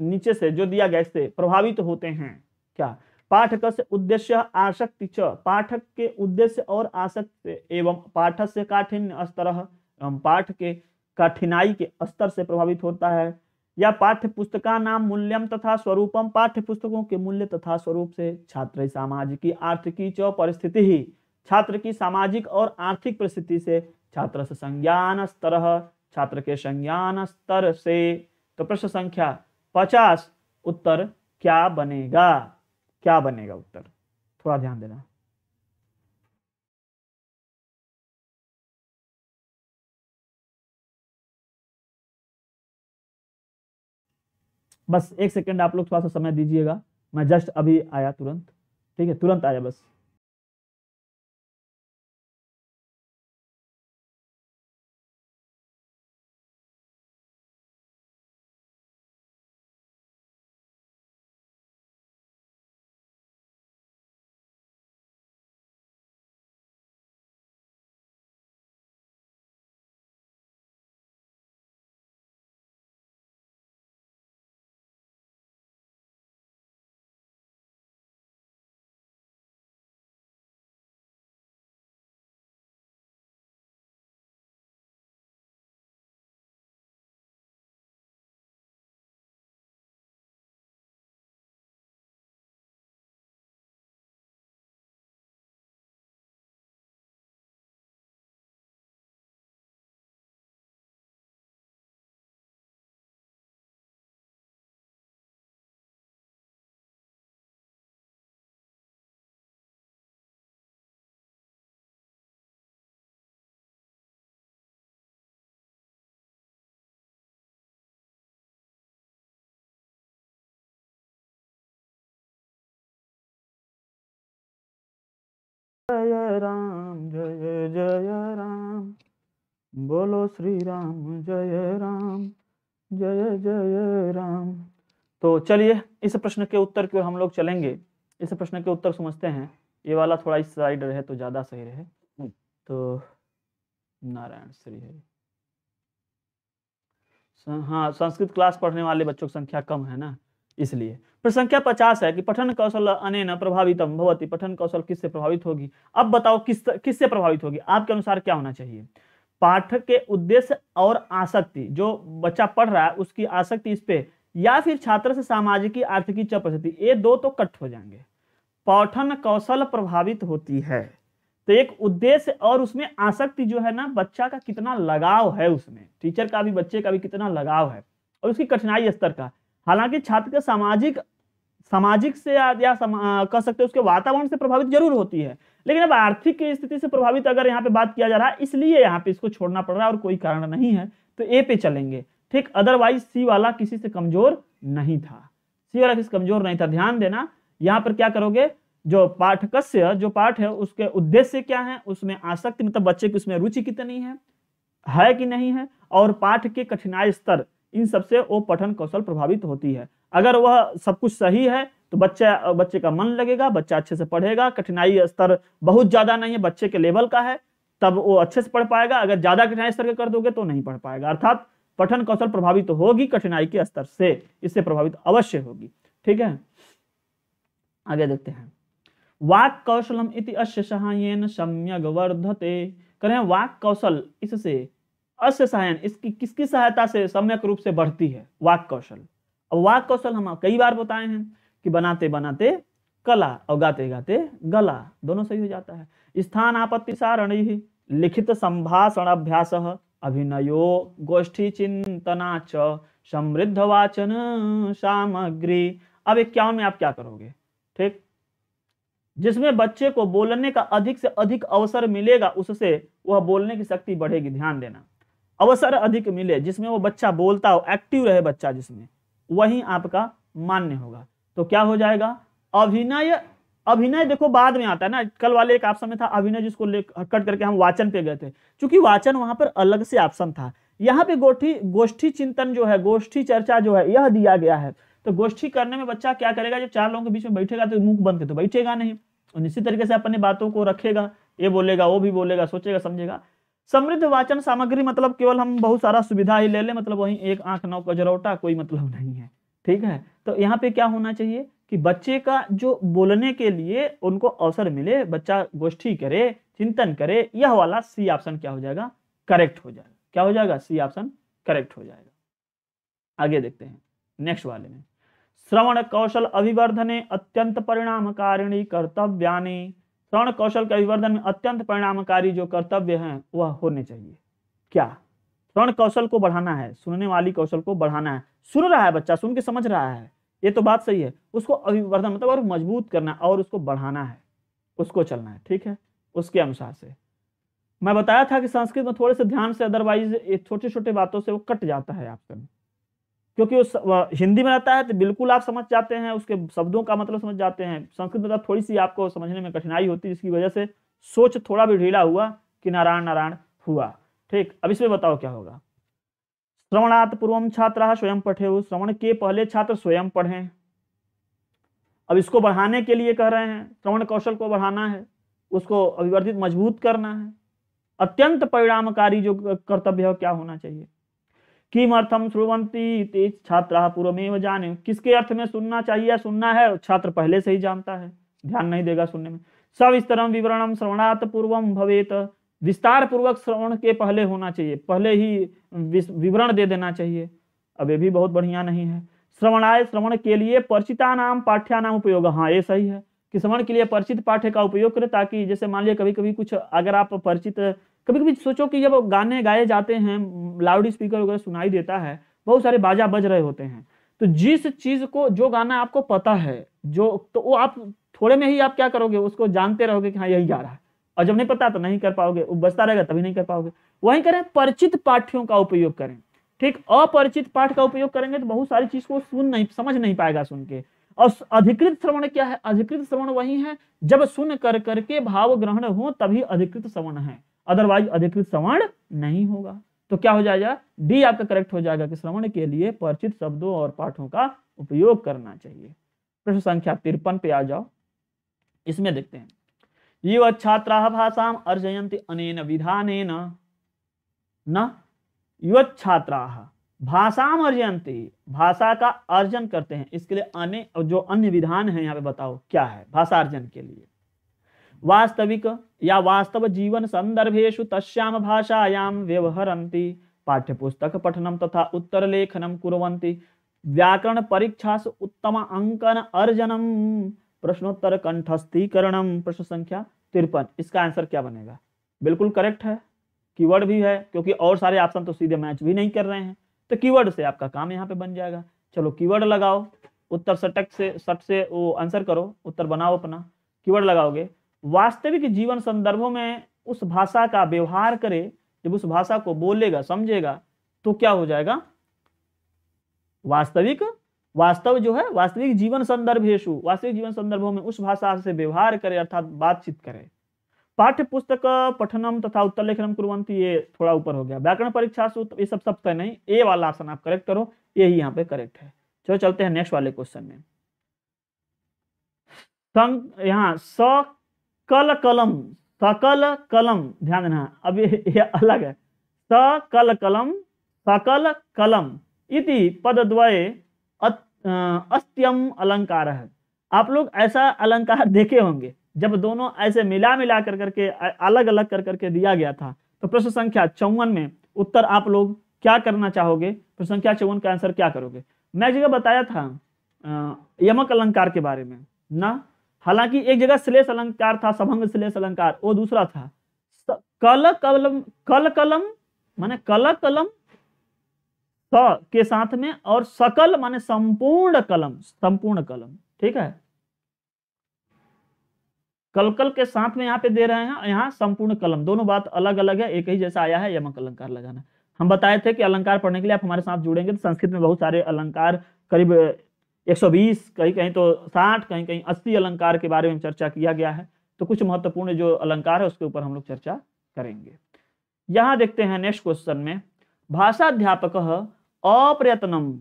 नीचे से जो दिया गया इससे प्रभावित होते हैं क्या पाठक से उद्देश्य आसक्ति च पाठक के उद्देश्य और आसक्ति एवं पाठक से काठिन्य स्तर एवं पाठ के कठिनाई के स्तर से प्रभावित होता है या पाठ्य पुस्तका नाम मूल्यम तथा स्वरूपम पाठ्य पुस्तकों के मूल्य तथा स्वरूप से छात्र सामाजिकी आर्थिकी च परिस्थिति ही छात्र की सामाजिक और आर्थिक परिस्थिति से छात्र से संज्ञान स्तर छात्र के संज्ञान स्तर से तो प्रश्न संख्या पचास उत्तर क्या बनेगा क्या बनेगा उत्तर थोड़ा ध्यान देना बस एक सेकंड आप लोग थोड़ा सा समय दीजिएगा मैं जस्ट अभी आया तुरंत ठीक है तुरंत आया बस जय राम जय जय राम बोलो श्री राम जय राम जय जय राम तो चलिए इस प्रश्न के उत्तर की ओर हम लोग चलेंगे इस प्रश्न के उत्तर समझते हैं ये वाला थोड़ा इस साइड रहे तो ज़्यादा सही रहे हम्म। तो नारायण श्री हरि हाँ संस्कृत क्लास पढ़ने वाले बच्चों की संख्या कम है ना इसलिए प्रश्न संख्या पचास है कि पठन कौशल अनेन प्रभावित भवती पठन कौशल किससे प्रभावित होगी अब बताओ किस किससे प्रभावित होगी आपके अनुसार क्या होना चाहिए पाठक के उद्देश्य और आसक्ति जो बच्चा पढ़ रहा है उसकी आसक्ति इस पे या फिर छात्र से सामाजिक आर्थिक चपस्थिति ये दो तो कट हो जाएंगे पठन कौशल प्रभावित होती है तो एक उद्देश्य और उसमें आसक्ति जो है ना बच्चा का कितना लगाव है उसमें टीचर का भी बच्चे का भी कितना लगाव है और उसकी कठिनाई स्तर का हालांकि छात्र के सामाजिक सामाजिक से या समा, कह सकते हैं उसके वातावरण से प्रभावित जरूर होती है लेकिन अब आर्थिक की स्थिति से प्रभावित अगर यहाँ पे बात किया जा रहा है इसलिए यहाँ पे इसको छोड़ना पड़ रहा है और कोई कारण नहीं है तो ए पे चलेंगे ठीक अदरवाइज सी वाला किसी से कमजोर नहीं था सी वाला किसी कमजोर नहीं था ध्यान देना यहाँ पर क्या करोगे जो पाठकस्य जो पाठ है उसके उद्देश्य क्या है उसमें आसक्ति मतलब बच्चे की उसमें रुचि कितनी है है कि नहीं है और पाठ के कठिनाई स्तर इन सबसे वो पठन कौशल प्रभावित होती है अगर वह सब कुछ सही है तो बच्चा बच्चे का मन लगेगा बच्चा अच्छे से पढ़ेगा कठिनाई स्तर बहुत ज्यादा नहीं है बच्चे के लेवल का है तब वो अच्छे से पढ़ पाएगा अगर ज्यादा कठिनाई स्तर के कर दोगे तो नहीं पढ़ पाएगा अर्थात पठन कौशल प्रभावित होगी कठिनाई के स्तर से इससे प्रभावित अवश्य होगी ठीक है आगे देखते हैं वाक कौशलम इति अश्य सहायन सम्यक वर्धते करें वाक कौशल इससे असहायन इसकी किसकी सहायता से सम्यक रूप से बढ़ती है वाक कौशल अब वाक कौशल हम कई बार बताए हैं कि बनाते बनाते कला और गाते गाते गला दोनों सही हो जाता है स्थान आपत्ति सारण ही लिखित संभाषण अभ्यास अभिनयो गोष्ठी चिंतना च समृद्ध वाचन सामग्री अब इक्यावन में आप क्या करोगे ठीक जिसमें बच्चे को बोलने का अधिक से अधिक अवसर मिलेगा उससे वह बोलने की शक्ति बढ़ेगी ध्यान देना अवसर अधिक मिले जिसमें वो बच्चा बोलता हो एक्टिव रहे बच्चा जिसमें वही आपका मान्य होगा तो क्या हो जाएगा अभिनय अभिनय देखो बाद में आता है ना कल वाले एक ऑप्शन में था अभिनय जिसको कट करके हम वाचन पे गए थे क्योंकि वाचन वहां पर अलग से ऑप्शन था यहाँ पे गोष्ठी गोष्ठी चिंतन जो है गोष्ठी चर्चा जो है यह दिया गया है तो गोष्ठी करने में बच्चा क्या करेगा जब चार लोगों के बीच में बैठेगा तो मुंह बंद के तो बैठेगा नहीं और निश्चित तरीके से अपने बातों को रखेगा ये बोलेगा वो भी बोलेगा सोचेगा समझेगा समृद्ध वाचन सामग्री मतलब केवल हम बहुत सारा सुविधा ही ले लें मतलब वही एक आंख नौ कजरौटा कोई मतलब नहीं है ठीक है तो यहाँ पे क्या होना चाहिए कि बच्चे का जो बोलने के लिए उनको अवसर मिले बच्चा गोष्ठी करे चिंतन करे यह वाला सी ऑप्शन क्या हो जाएगा करेक्ट हो जाएगा क्या हो जाएगा सी ऑप्शन करेक्ट हो जाएगा आगे देखते हैं नेक्स्ट वाले में श्रवण कौशल अभिवर्धने अत्यंत परिणामकारिणी कर्तव्यानी श्रवण कौशल के अभिवर्धन में अत्यंत परिणामकारी जो कर्तव्य है वह होने चाहिए क्या श्रवण कौशल को बढ़ाना है सुनने वाली कौशल को बढ़ाना है सुन रहा है बच्चा सुन के समझ रहा है ये तो बात सही है उसको अभिवर्धन मतलब और मजबूत करना और उसको बढ़ाना है उसको चलना है ठीक है उसके अनुसार से मैं बताया था कि संस्कृत में थोड़े से ध्यान से अदरवाइज छोटे छोटे बातों से वो कट जाता है आपका क्योंकि उस हिंदी में रहता है तो बिल्कुल आप समझ जाते हैं उसके शब्दों का मतलब समझ जाते हैं संस्कृत में तो थोड़ी सी आपको समझने में कठिनाई होती है जिसकी वजह से सोच थोड़ा भी ढीला हुआ कि नारायण नारायण हुआ ठीक अब इसमें बताओ क्या होगा श्रवणात् पूर्व छात्र स्वयं पढ़े हो श्रवण के पहले छात्र स्वयं पढ़े अब इसको बढ़ाने के लिए कह रहे हैं श्रवण कौशल को बढ़ाना है उसको अभिवर्धित मजबूत करना है अत्यंत परिणामकारी जो कर्तव्य है क्या होना चाहिए किम अर्थम श्रुवंती ते छात्र पूर्वमेव जाने किसके अर्थ में सुनना चाहिए सुनना है छात्र पहले से ही जानता है ध्यान नहीं देगा सुनने में सब सविस्तरम विवरणम श्रवणात पूर्वम भवेत विस्तार पूर्वक श्रवण के पहले होना चाहिए पहले ही विवरण दे देना चाहिए अब ये भी बहुत बढ़िया नहीं है श्रवणाय श्रवण के लिए परिचिता नाम पाठ्या नाम उपयोग हाँ ये सही है कि श्रवण के लिए परिचित पाठ्य का उपयोग करें ताकि जैसे मान लिया कभी कभी कुछ अगर आप परिचित कभी कभी सोचो कि जब गाने गाए जाते हैं लाउड स्पीकर वगैरह सुनाई देता है बहुत सारे बाजा बज रहे होते हैं तो जिस चीज को जो गाना आपको पता है जो तो वो आप थोड़े में ही आप क्या करोगे उसको जानते रहोगे कि हाँ यही जा रहा है और जब नहीं पता तो नहीं कर पाओगे वो बचता रहेगा तभी नहीं कर पाओगे वही करें परिचित पाठ्यों का उपयोग करें ठीक अपरिचित पाठ का उपयोग करेंगे तो बहुत सारी चीज को सुन नहीं समझ नहीं पाएगा सुन के और अधिकृत श्रवण क्या है अधिकृत श्रवण वही है जब सुन कर करके भाव ग्रहण हो तभी अधिकृत श्रवण है अदरवाइज अधिकृत श्रवण नहीं होगा तो क्या हो जाएगा डी आपका करेक्ट हो जाएगा कि श्रवण के लिए परिचित शब्दों और पाठों का उपयोग करना चाहिए प्रश्न संख्या तिरपन पे आ जाओ इसमें देखते हैं युव छात्रा भाषा अर्जयंती अनेन विधान न युव छात्रा भाषा अर्जयंती भाषा का अर्जन करते हैं इसके लिए अन्य जो अन्य विधान है यहाँ पे बताओ क्या है भाषा अर्जन के लिए वास्तविक या वास्तव जीवन संदर्भेशु तस्याम भाषायाम व्यवहरन्ति पाठ्यपुस्तक पठनम तथा उत्तर लेखनम कुरवंती व्याकरण परीक्षासु उत्तम अंकन अर्जनम प्रश्नोत्तर कंठस्थीकरणम प्रश्न संख्या तिरपन इसका आंसर क्या बनेगा बिल्कुल करेक्ट है कीवर्ड भी है क्योंकि और सारे ऑप्शन तो सीधे मैच भी नहीं कर रहे हैं तो कीवर्ड से आपका काम यहाँ पे बन जाएगा चलो कीवर्ड लगाओ उत्तर सटक से सट से वो आंसर करो उत्तर बनाओ अपना कीवर्ड लगाओगे वास्तविक जीवन संदर्भों में उस भाषा का व्यवहार करे जब उस भाषा को बोलेगा समझेगा तो क्या हो जाएगा वास्तविक वास्तव जो है वास्तविक जीवन हेशु वास्तविक जीवन संदर्भों में उस भाषा से व्यवहार करे अर्थात बातचीत करे पाठ्य पुस्तक पठनम तथा उत्तर लेखनम कुरवंती ये थोड़ा ऊपर हो गया व्याकरण परीक्षा सूत्र ये सब सब तय तो नहीं ए वाला ऑप्शन आप करेक्ट करो यही यहाँ पे करेक्ट है चलो चलते हैं नेक्स्ट वाले क्वेश्चन में यहाँ स कल कलम सकल कलम ध्यान देना अब ये, अलग है सकल कलम सकल कलम इति पदद्वये अस्त्यम अलंकार है आप लोग ऐसा अलंकार देखे होंगे जब दोनों ऐसे मिला मिला कर करके अलग अलग कर करके दिया गया था तो प्रश्न संख्या चौवन में उत्तर आप लोग क्या करना चाहोगे प्रश्न संख्या चौवन का आंसर क्या करोगे मैं जगह बताया था यमक अलंकार के बारे में ना हालांकि एक जगह श्लेष अलंकार था सभंग श्लेष अलंकार वो दूसरा था कल कलम कल कलम माने कल कलम स के साथ में और सकल माने संपूर्ण कलम संपूर्ण कलम ठीक है कलकल के साथ में यहाँ पे दे रहे हैं यहाँ संपूर्ण कलम दोनों बात अलग अलग है एक ही जैसा आया है यमक अलंकार लगाना हम बताए थे कि अलंकार पढ़ने के लिए आप हमारे साथ जुड़ेंगे तो संस्कृत में बहुत सारे अलंकार करीब 120 कहीं कहीं तो 60 कहीं कहीं 80 अलंकार के बारे में चर्चा किया गया है तो कुछ महत्वपूर्ण जो अलंकार है उसके ऊपर हम लोग चर्चा करेंगे यहाँ देखते हैं नेक्स्ट क्वेश्चन में भाषाध्यापक अप्रयत्नम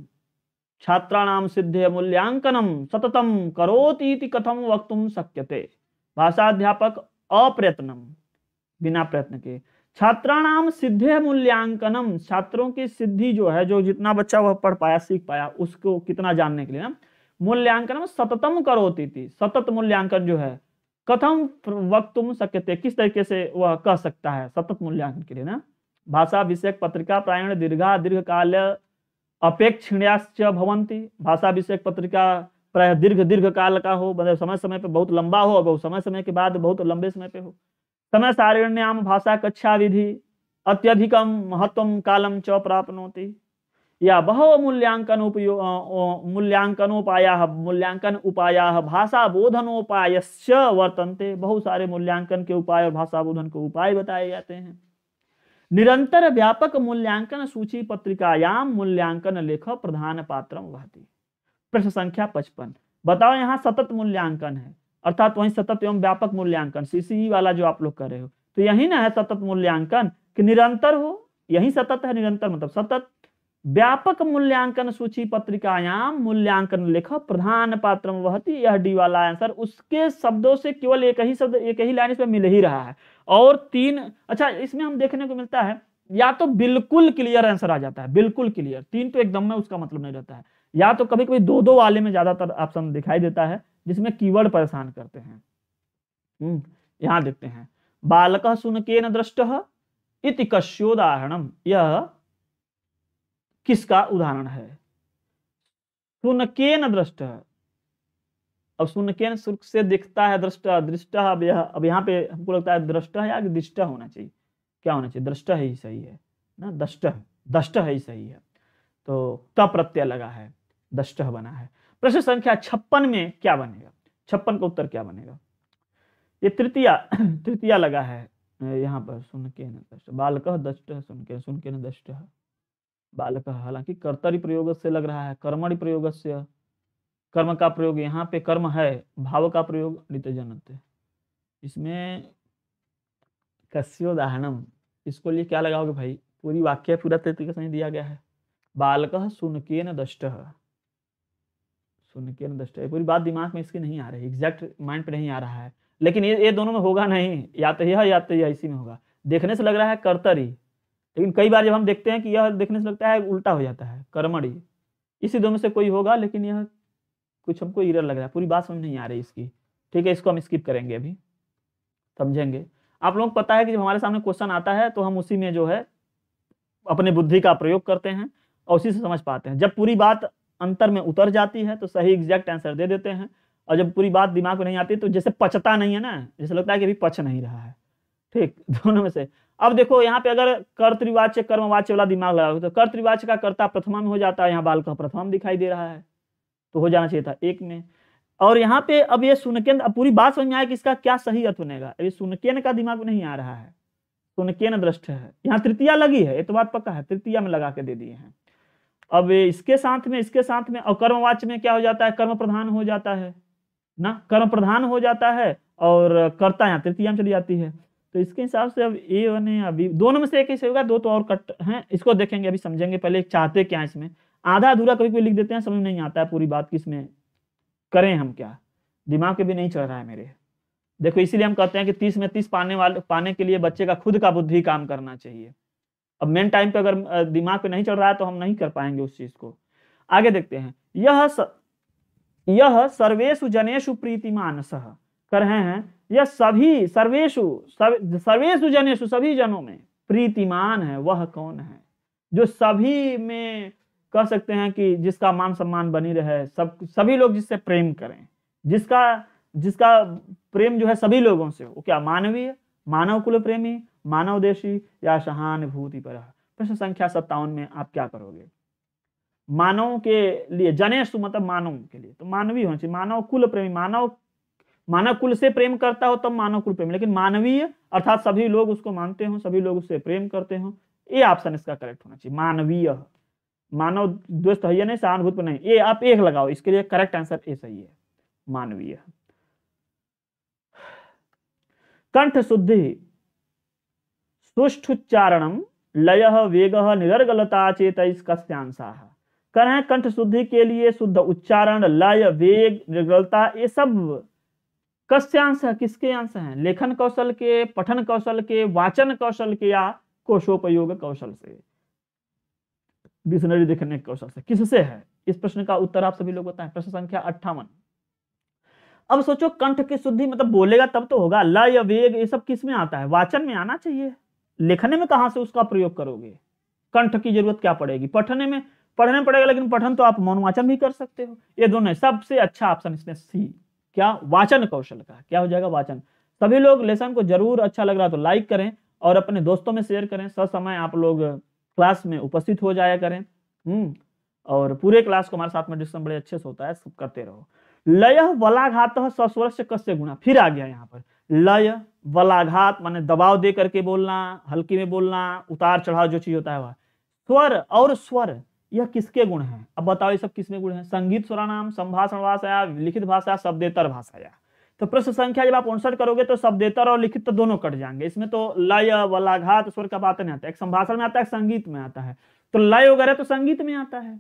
छात्राणाम सिद्धे मूल्यांकनम सततम करोती कथम वक्तुम शक्यते भाषाध्यापक अप्रयत्नम बिना प्रयत्न के छात्राणाम सिद्धे मूल्यांकनम छात्रों की सिद्धि जो है जो जितना बच्चा वह पढ़ पाया सीख पाया उसको कितना जानने के लिए ना मूल्यांकन सततम करोती थी सतत मूल्यांकन जो है कथम वक्तुम सकते किस तरीके से वह कह सकता है सतत मूल्यांकन के लिए ना भाषा विषय पत्रिका प्रायण दीर्घा दीर्घ काल अपेक्षण भवंती भाषा विषय पत्रिका प्राय दीर्घ दीर्घ काल का हो मतलब समय समय पर बहुत लंबा हो और समय समय के बाद बहुत लंबे समय पे हो समय सारिण्याम भाषा कक्षा विधि अत्यधिकम महत्व कालम च प्राप्त या बहुमूल्यांकन मूल्यांकन उपयोग मूल्यांकनोपाया मूल्यांकन उपाया भाषा बोधनोपाय वर्तनते बहुत सारे मूल्यांकन के उपाय और भाषा बोधन के उपाय बताए जाते हैं निरंतर व्यापक मूल्यांकन सूची पत्रिकायाम मूल्यांकन लेख प्रधान पात्र वहती प्रश्न संख्या पचपन बताओ यहाँ सतत मूल्यांकन है अर्थात वही सतत एवं व्यापक मूल्यांकन सीसीई e वाला जो आप लोग कर रहे हो तो यही ना है सतत मूल्यांकन कि निरंतर हो यही सतत है निरंतर मतलब सतत व्यापक मूल्यांकन सूची पत्रिकायाम मूल्यांकन लेख प्रधान पात्र वहती यह डी वाला आंसर उसके शब्दों से केवल एक ही शब्द एक ही लाइन इसमें मिल ही रहा है और तीन अच्छा इसमें हम देखने को मिलता है या तो बिल्कुल क्लियर आंसर आ जाता है बिल्कुल क्लियर तीन तो एकदम में उसका मतलब नहीं रहता है या तो कभी कभी दो दो वाले में ज्यादातर ऑप्शन दिखाई देता है जिसमें कीवर्ड परेशान करते हैं हम्म, यहाँ देखते हैं बालक सुन के न दृष्ट इति कश्योदाहरणम यह किसका उदाहरण है सुन के न दृष्ट अब सुन के सुख से दिखता है दृष्ट दृष्ट अब यह अब यहाँ पे हमको लगता है दृष्ट या दृष्ट होना चाहिए क्या होना चाहिए दृष्ट ही सही है ना दष्ट दष्ट ही सही है तो क प्रत्यय लगा है दष्ट बना है प्रश्न संख्या छप्पन में क्या बनेगा छप्पन का उत्तर क्या बनेगा ये तृतीया तृतीया लगा है यहाँ पर सुन के नष्ट बालक दष्ट सुन के सुन के न दष्ट बालक हालांकि कर्तरी प्रयोग से लग रहा है कर्मणि प्रयोग से कर्म का प्रयोग यहाँ पे कर्म है भाव का प्रयोग नित्यजनत इसमें कस्योदाहरणम इसको लिए क्या लगाओगे भाई पूरी वाक्य पूरा तृतीय दिया गया है बालक सुन के न दष्ट शून्य के दृष्ट पूरी बात दिमाग में इसकी नहीं आ रही एग्जैक्ट माइंड पे नहीं आ रहा है लेकिन ये ये दोनों में होगा नहीं या तो यह या तो यह इसी में होगा देखने से लग रहा है कर्तरी लेकिन कई बार जब हम देखते हैं कि यह देखने से लगता है उल्टा हो जाता है कर्मणी इसी दो से कोई होगा लेकिन यह कुछ हमको इरर लग रहा है पूरी बात समझ नहीं आ रही इसकी ठीक है इसको हम स्किप करेंगे अभी समझेंगे आप लोगों को पता है कि जब हमारे सामने क्वेश्चन आता है तो हम उसी में जो है अपने बुद्धि का प्रयोग करते हैं और उसी से समझ पाते हैं जब पूरी बात अंतर में उतर जाती है तो सही एग्जैक्ट आंसर दे देते हैं और जब पूरी बात दिमाग में नहीं आती तो जैसे पचता नहीं है ना जैसे लगता है कि अभी पच नहीं रहा है ठीक दोनों में से अब देखो यहाँ पे अगर कर्तवाच्य कर्मवाच्य वाला दिमाग लगा तो कर्तवाच्य का कर्ता प्रथमा में हो जाता है यहाँ बाल का प्रथम दिखाई दे रहा है तो हो जाना चाहिए था एक में और यहाँ पे अब ये सुनकेन अब पूरी बात समझ में आया कि इसका क्या सही अर्थ बनेगा ये सुनकेन का दिमाग नहीं आ रहा है सुनकेन दृष्ट है यहाँ तृतीया लगी है ये तो बात पक्का है तृतीया में लगा के दे दिए हैं अब इसके साथ में इसके साथ में और कर्मवाच में क्या हो जाता है कर्म प्रधान हो जाता है ना कर्म प्रधान हो जाता है और कर्ता यहाँ तृतीया चली जाती है तो इसके हिसाब से अब ए वन अभी दोनों में से एक ही सही होगा दो तो और कट हैं इसको देखेंगे अभी समझेंगे पहले चाहते क्या इसमें आधा अधूरा कभी कभी लिख देते हैं समझ नहीं आता है पूरी बात कि इसमें करें हम क्या दिमाग के भी नहीं चल रहा है मेरे देखो इसीलिए हम कहते हैं कि तीस में तीस पाने वाले पाने के लिए बच्चे का खुद का बुद्धि काम करना चाहिए अब मेन टाइम पे अगर दिमाग पे नहीं चल रहा है तो हम नहीं कर पाएंगे उस चीज को आगे देखते हैं यह स, यह सर्वेशु जनेशु प्रीतिमान सह कर रहे हैं यह सभी सर्वेशु सर्व, सर्वेशु जनेशु सभी जनों में प्रीतिमान है वह कौन है जो सभी में कह सकते हैं कि जिसका मान सम्मान बनी रहे सब सभी लोग जिससे प्रेम करें जिसका जिसका प्रेम जो है सभी लोगों से वो क्या मानवीय मानव कुल प्रेमी मानव देशी या सहानुभूति पर प्रश्न संख्या सत्तावन में आप क्या करोगे मानव के लिए जनेश मतलब मानव के लिए तो मानवीय होना चाहिए मानव कुल प्रेमी मानव मानव कुल से प्रेम करता हो तब तो मानव कुल प्रेम लेकिन मानवीय अर्थात सभी लोग उसको मानते हो सभी लोग उससे प्रेम करते हो ये ऑप्शन इसका करेक्ट होना चाहिए मानवीय मानव दोस्त है नहीं सहानुभूत पर नहीं ये आप एक लगाओ इसके लिए करेक्ट आंसर ए सही है मानवीय कंठ शुद्धि सुष्ठुच्चारणम लय वेग निरर्गलता चेतस्कस्यांशा कर हैं कंठ शुद्धि के लिए शुद्ध उच्चारण लय वेग निर्गलता ये सब कस्य अंश है किसके अंश हैं लेखन कौशल के पठन कौशल के वाचन कौशल के या कोशोपयोग कौशल से डिक्शनरी देखने के कौशल से किससे है इस प्रश्न का उत्तर आप सभी लोग बताएं प्रश्न संख्या अट्ठावन अब सोचो कंठ की शुद्धि मतलब बोलेगा तब तो होगा लय वेग ये सब किस में आता है वाचन में आना चाहिए लिखने में कहां से उसका प्रयोग करोगे कंठ की जरूरत क्या पड़ेगी पठने में पढ़ने में पड़ेगा लेकिन पठन तो आप वाचन भी कर सकते हो ये दोनों सबसे अच्छा ऑप्शन इसमें सी क्या वाचन कौशल का क्या हो जाएगा वाचन सभी लोग लेसन को जरूर अच्छा लग रहा तो लाइक करें और अपने दोस्तों में शेयर करें समय आप लोग क्लास में उपस्थित हो जाया करें हम्म और पूरे क्लास को हमारे साथ में डिस्कशन बड़े अच्छे से होता है सब करते रहो लय वलाघात सस्वर से कस्य गुणा फिर आ गया यहाँ पर लय वलाघात माने दबाव दे करके बोलना हल्की में बोलना उतार चढ़ाव जो चीज होता है वह स्वर और स्वर यह किसके गुण है अब बताओ ये सब किसमें गुण है संगीत स्वरानाम संभाषण भाषा लिखित भाषा शब्देतर भाषा तो प्रश्न संख्या जब आप उनसठ करोगे तो शब्देतर और लिखित तो दोनों कट जाएंगे इसमें तो लय वलाघात स्वर का बात नहीं आता एक संभाषण में आता है संगीत में आता है तो लय वगैरह तो संगीत में आता है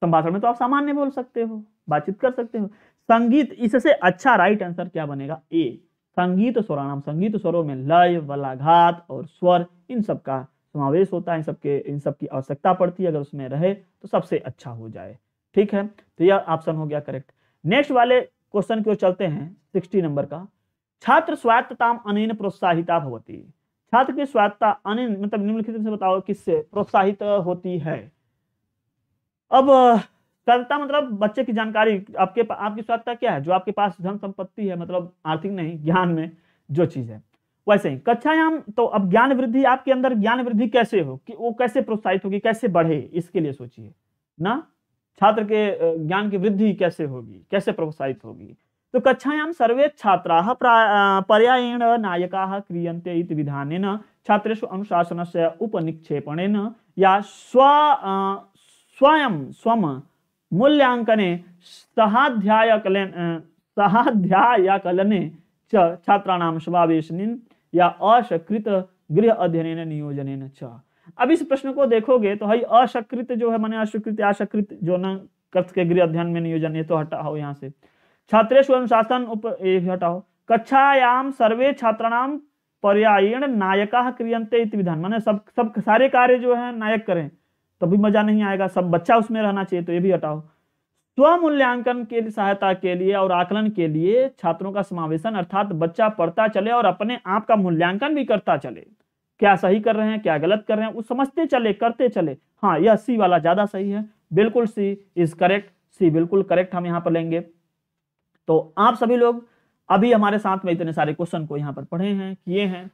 संभाषण में तो आप सामान्य बोल सकते हो बातचीत कर सकते हो संगीत इससे अच्छा राइट आंसर क्या बनेगा ए संगीत स्वराणाम संगीत स्वरों में लय वलाघात और स्वर इन सब का समावेश होता है इन सबके इन सब की आवश्यकता पड़ती है अगर उसमें रहे तो सबसे अच्छा हो जाए ठीक है तो यह ऑप्शन हो गया करेक्ट नेक्स्ट वाले क्वेश्चन की ओर चलते हैं सिक्सटी नंबर का छात्र स्वायत्तता अनिन प्रोत्साहिता भवती छात्र की स्वायत्ता अनिन मतलब निम्नलिखित से बताओ किससे प्रोत्साहित होती है अब कर्ता मतलब बच्चे की जानकारी आपके आपकी स्वायत्ता क्या है जो आपके पास धन संपत्ति है मतलब आर्थिक नहीं ज्ञान में जो चीज है वैसे ही कक्षायाम तो अब ज्ञान वृद्धि आपके अंदर ज्ञान वृद्धि कैसे हो कि वो कैसे प्रोत्साहित होगी कैसे बढ़े इसके लिए सोचिए ना छात्र के ज्ञान की वृद्धि कैसे होगी कैसे प्रोत्साहित होगी तो कक्षायाम सर्वे छात्रा पर्यायेण नायका क्रियंते विधान विधानेन अनुशासन से उपनिक्षेपणेन या स्व स्वयं स्वम मूल्यांकने सहाध्यायकलने च छात्राणाम समावेशनेन या असकृत गृह अध्ययन नियोजन च अब इस प्रश्न को देखोगे तो भाई असकृत जो है मैंने अस्वीकृत असकृत जो न कर्त के गृह अध्ययन में नियोजन ये तो हटाओ यहाँ से छात्रेश अनुशासन उप ये हटाओ कक्षायाम सर्वे छात्राणाम पर्यायण नायका क्रियंत विधान माने सब सब सारे कार्य जो है नायक करें तभी मजा नहीं आएगा सब बच्चा उसमें रहना चाहिए तो ये भी हटाओ स्व मूल्यांकन के सहायता के लिए और आकलन के लिए छात्रों का समावेशन अर्थात बच्चा पढ़ता चले और अपने आप का मूल्यांकन भी करता चले क्या सही कर रहे हैं क्या गलत कर रहे हैं वो समझते चले करते चले हाँ यह सी वाला ज्यादा सही है बिल्कुल सी इज करेक्ट सी बिल्कुल करेक्ट हम यहाँ पर लेंगे तो आप सभी लोग अभी हमारे साथ में इतने सारे क्वेश्चन को यहाँ पर पढ़े हैं किए हैं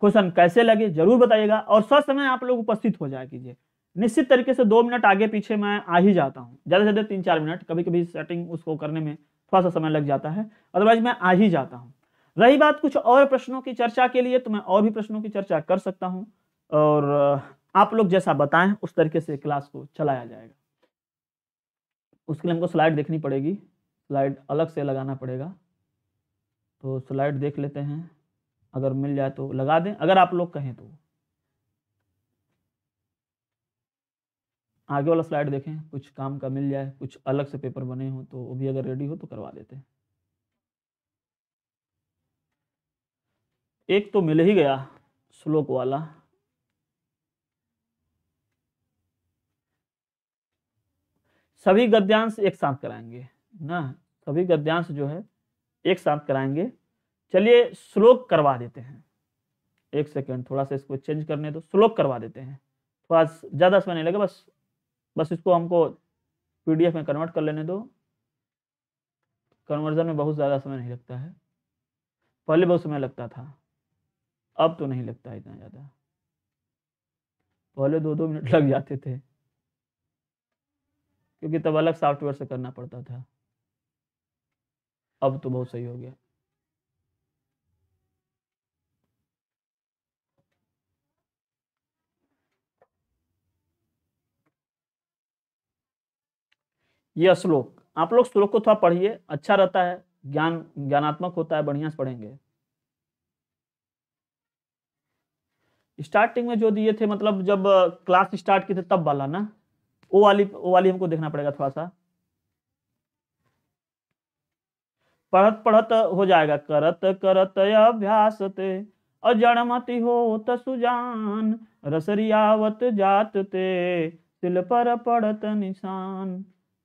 क्वेश्चन कैसे लगे जरूर बताइएगा और ससमय आप लोग उपस्थित हो जाए कीजिए निश्चित तरीके से दो मिनट आगे पीछे मैं आ ही जाता हूँ ज़्यादा से ज़्यादा तीन चार मिनट कभी कभी सेटिंग उसको करने में थोड़ा सा समय लग जाता है अदरवाइज मैं आ ही जाता हूँ रही बात कुछ और प्रश्नों की चर्चा के लिए तो मैं और भी प्रश्नों की चर्चा कर सकता हूँ और आप लोग जैसा बताएं उस तरीके से क्लास को चलाया जाएगा उसके लिए हमको स्लाइड देखनी पड़ेगी स्लाइड अलग से लगाना पड़ेगा तो स्लाइड देख लेते हैं अगर मिल जाए तो लगा दें अगर आप लोग कहें तो आगे वाला स्लाइड देखें कुछ काम का मिल जाए कुछ अलग से पेपर बने हो तो वो भी अगर रेडी हो तो करवा देते हैं एक तो मिल ही गया श्लोक वाला सभी गद्यांश एक साथ कराएंगे ना सभी गद्यांश जो है एक साथ कराएंगे चलिए श्लोक करवा देते हैं एक सेकेंड थोड़ा सा इसको चेंज करने दो श्लोक करवा देते हैं थोड़ा ज़्यादा समय नहीं लगेगा बस बस इसको हमको पीडीएफ में कन्वर्ट कर लेने दो कन्वर्जन में बहुत ज़्यादा समय नहीं लगता है पहले बहुत समय लगता था अब तो नहीं लगता इतना ज़्यादा पहले दो दो मिनट लग जाते थे क्योंकि तब अलग सॉफ्टवेयर से करना पड़ता था अब तो बहुत सही हो गया ये श्लोक आप लोग श्लोक को थोड़ा पढ़िए अच्छा रहता है ज्ञान ज्ञानात्मक होता है बढ़िया से पढ़ेंगे स्टार्टिंग में जो दिए थे मतलब जब क्लास स्टार्ट की थे तब वाला ना वो वाली वो वाली हमको देखना पड़ेगा थोड़ा सा पढ़त पढ़त हो जाएगा करत करत अभ्यास ते अजड़मति हो तुजान रसरियावत जात ते सिल पर पढ़त निशान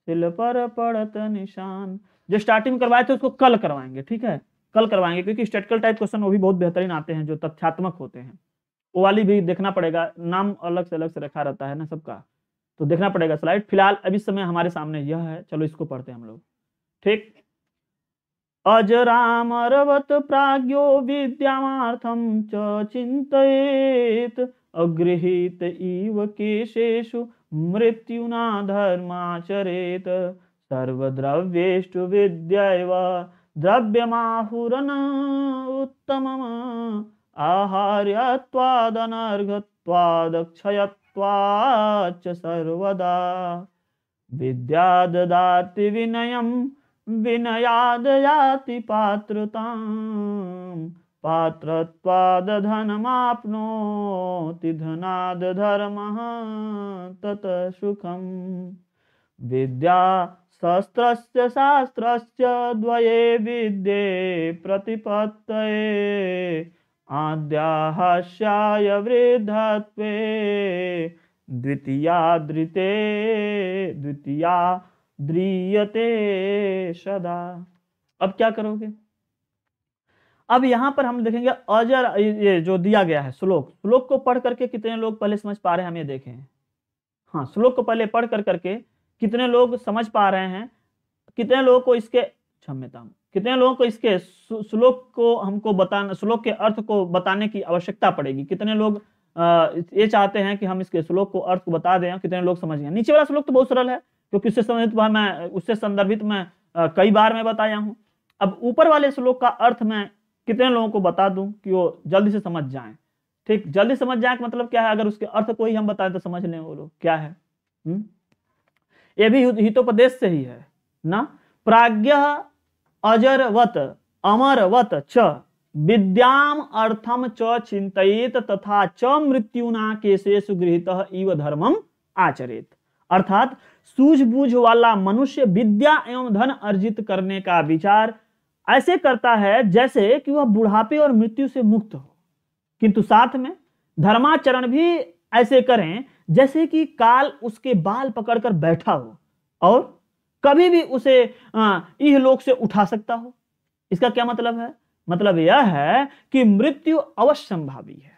सिल पर पड़त निशान जो स्टार्टिंग में करवाए थे उसको कल करवाएंगे ठीक है कल करवाएंगे क्योंकि स्टेटिकल टाइप क्वेश्चन वो भी बहुत बेहतरीन आते हैं जो तथ्यात्मक होते हैं वो वाली भी देखना पड़ेगा नाम अलग से अलग से रखा रहता है ना सबका तो देखना पड़ेगा स्लाइड फिलहाल अभी समय हमारे सामने यह है चलो इसको पढ़ते हैं हम लोग ठीक अजराम रवत प्राज्ञो विद्यामार्थम च चिंतित अगृहीत इव केशेषु मृत्युना धर्माचरेत सर्वद्रव्येष्टु विद्यैव द्रव्यमाहुरन उत्तमम् आहार्यत्वादनर्घत्वादक्षयत्वाच्च सर्वदा विद्या ददाति विनयं विनयादयाति पात्रताम् पात्रत्वादधनमाप्नोति धनाद्धर्मः तत् सुखम् विद्या शस्त्रस्य शास्त्रस्य द्वये विद्ये प्रतिपत्तये आद्याहस्याय वृद्धत्वे द्वितीया धृते द्वितीया द्रीयते सदा अब क्या करोगे अब यहाँ पर हम देखेंगे अजर ये जो दिया गया है श्लोक श्लोक को पढ़ करके कितने लोग पहले समझ पा रहे हैं हम ये देखें हाँ श्लोक को पहले पढ़ कर करके कितने लोग समझ पा रहे हैं कितने लोगों को इसके क्षमता अच्छा, कितने लोगों को इसके श्लोक को हमको बताना श्लोक के अर्थ को बताने की आवश्यकता पड़ेगी कितने लोग ये चाहते हैं कि हम इसके श्लोक को अर्थ को बता दें कितने लोग समझ गए नीचे वाला श्लोक तो बहुत सरल है क्योंकि उससे संबंधित मैं उससे संदर्भित मैं कई बार मैं बताया हूँ अब ऊपर वाले श्लोक का अर्थ मैं कितने लोगों को बता दूं कि वो जल्दी से समझ जाएं ठीक जल्दी समझ जाए मतलब क्या है अगर उसके अर्थ को ही हम बताएं तो समझ लें वो लोग क्या है हम्म? ये भी हितोपदेश से ही है ना प्राज्ञ अजरवत अमरवत च विद्याम अर्थम च चिंतित तथा च मृत्युना केशेषु गृहित इव धर्मम आचरित अर्थात सूझबूझ वाला मनुष्य विद्या एवं धन अर्जित करने का विचार ऐसे करता है जैसे कि वह बुढ़ापे और मृत्यु से मुक्त हो किंतु साथ में धर्माचरण भी ऐसे करें जैसे कि काल उसके बाल पकड़कर बैठा हो और कभी भी उसे इह लोक से उठा सकता हो इसका क्या मतलब है मतलब यह है कि मृत्यु अवश्य संभावी है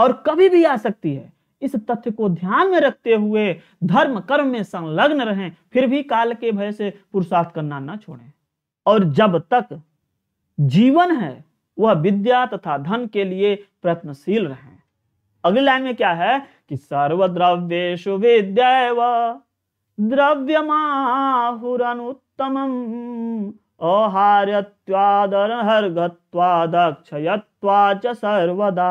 और कभी भी आ सकती है इस तथ्य को ध्यान में रखते हुए धर्म कर्म में संलग्न रहें फिर भी काल के भय से पुरुषार्थ करना ना छोड़ें और जब तक जीवन है वह विद्या तथा धन के लिए प्रयत्नशील रहे अगली लाइन में क्या है कि सर्व सर्वद्रव्येशु विद्यैव द्रव्यमाहुरनुत्तमम् हर च सर्वदा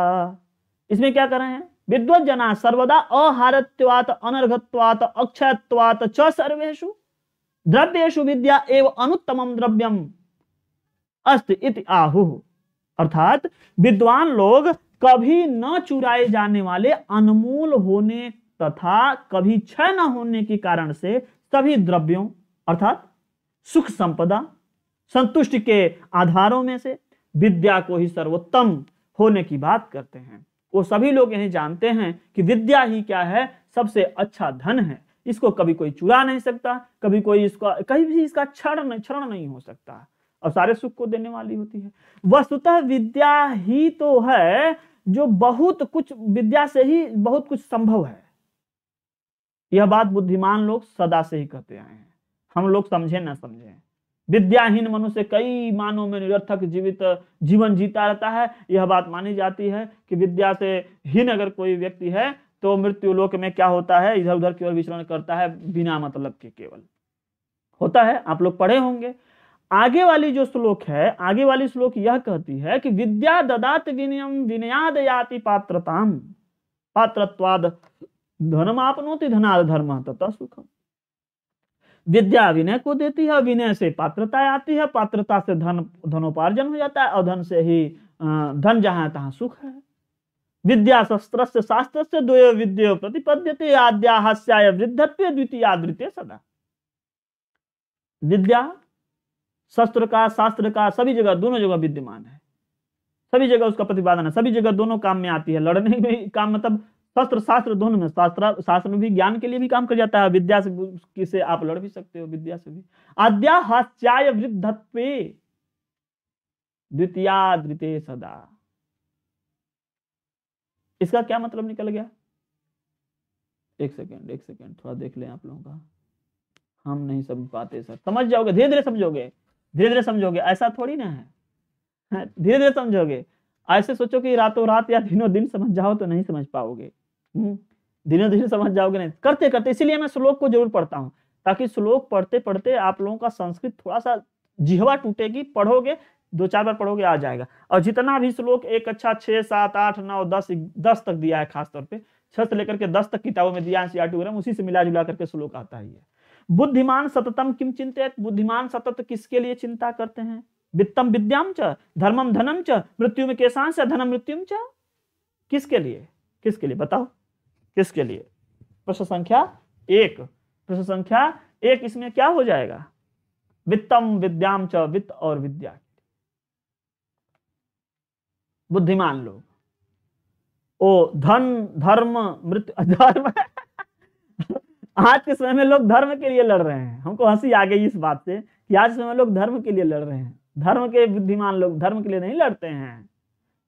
इसमें क्या कर रहे हैं विद्वत जना सर्वदा अहारत्वात अनर्घत्वात अक्षयत्वात च सर्वेशु द्रव्यु विद्या एवं अनुत्तम द्रव्यम अस्त इति आहु अर्थात विद्वान लोग कभी न चुराए जाने वाले अनमोल होने तथा कभी क्षय न होने के कारण से सभी द्रव्यों अर्थात सुख संपदा संतुष्टि के आधारों में से विद्या को ही सर्वोत्तम होने की बात करते हैं वो सभी लोग यही जानते हैं कि विद्या ही क्या है सबसे अच्छा धन है इसको कभी कोई चुरा नहीं सकता कभी कोई इसका कहीं भी इसका नहीं क्षण नहीं हो सकता और सारे सुख को देने वाली होती है वस्तुतः विद्या ही तो है जो बहुत कुछ विद्या से ही बहुत कुछ संभव है यह बात बुद्धिमान लोग सदा से ही कहते आए हैं हम लोग समझे ना समझे विद्याहीन मनुष्य कई मानों में निरर्थक जीवित जीवन जीता रहता है यह बात मानी जाती है कि विद्या से हीन अगर कोई व्यक्ति है तो मृत्यु लोक में क्या होता है इधर उधर केवल विचरण करता है बिना मतलब के केवल होता है आप लोग पढ़े होंगे आगे वाली जो श्लोक है आगे वाली श्लोक यह कहती है कि विद्या ददात विनयम विनयाद याति पात्रताम पात्रत्वाद धनम आपनोति धनाद धर्म तथा सुखम विद्या विनय को देती है विनय से पात्रता आती है पात्रता से धन धनोपार्जन हो जाता है और धन से ही धन जहां तहां सुख है विद्याशस्त्र शास्त्र से द्वय विद्य प्रतिपद्यते हास्याय वृद्धत्व आदृत्य सदा विद्या शस्त्र का शास्त्र का सभी जगह दोनों जगह विद्यमान है सभी जगह उसका प्रतिपादन है सभी जगह दोनों काम में आती है लड़ने में काम मतलब शस्त्र शास्त्र दोनों में शास्त्र शास्त्र में भी ज्ञान के लिए भी काम कर जाता है विद्या से, किसे आप लड़ भी सकते हो विद्या से भी आद्या हास्याय वृद्धत्व द्वितीया द्वितीय सदा इसका क्या मतलब निकल गया एक सेकेंड एक सेकेंड थोड़ा देख लें आप लोगों का हम नहीं समझ पाते सर समझ जाओगे धीरे धीरे समझोगे धीरे धीरे समझोगे ऐसा थोड़ी ना है हाँ, धीरे धीरे समझोगे ऐसे सोचो कि रातों रात या दिनों दिन समझ जाओ तो नहीं समझ पाओगे धीरे हम्म, धीरे समझ जाओगे नहीं करते करते इसीलिए मैं श्लोक को जरूर पढ़ता हूँ ताकि श्लोक पढ़ते पढ़ते आप लोगों का संस्कृत थोड़ा सा जिहवा टूटेगी पढ़ोगे दो चार बार पढ़ोगे आ जाएगा और जितना भी श्लोक एक अच्छा छह सात आठ नौ दस दस तक दिया है खासतौर पर छह से लेकर के दस तक किताबों में दिया एनसीआर उसी से मिला जुला करके श्लोक आता ही है बुद्धिमान सततम किम चिंतित बुद्धिमान सतत किसके लिए चिंता करते हैं वित्तम विद्याम च धर्मम धनम च मृत्यु में केसान से धनम मृत्युम च किसके लिए किसके लिए बताओ किसके लिए प्रश्न संख्या एक प्रश्न संख्या एक इसमें क्या हो जाएगा वित्तम विद्याम च वित्त और विद्या बुद्धिमान लोग ओ धन धर्म मृत्यु धर्म आज के समय में लोग धर्म के लिए लड़ रहे हैं हमको हंसी आ गई इस बात से कि आज के समय में लोग धर्म के लिए लड़ रहे हैं धर्म के बुद्धिमान लोग धर्म के लिए नहीं लड़ते हैं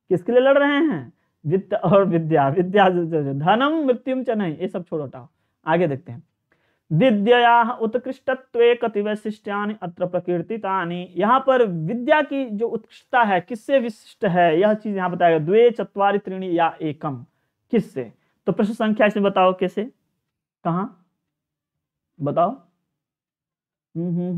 किसके लिए लड़ रहे हैं वित्त और विद्या विद्या धनम मृत्युम च नहीं ये सब छोड़ो हटाओ आगे देखते हैं विद्या कति कतिवैशिष्ट्यानि अत्र प्रकीर्तितानि यहाँ पर विद्या की जो उत्कृष्टता है किससे विशिष्ट है यह चीज यहाँ बताएगा द्वे चतवारी त्रीणी या एकम किससे तो प्रश्न संख्या इसमें बताओ कैसे कहा बताओ हम्म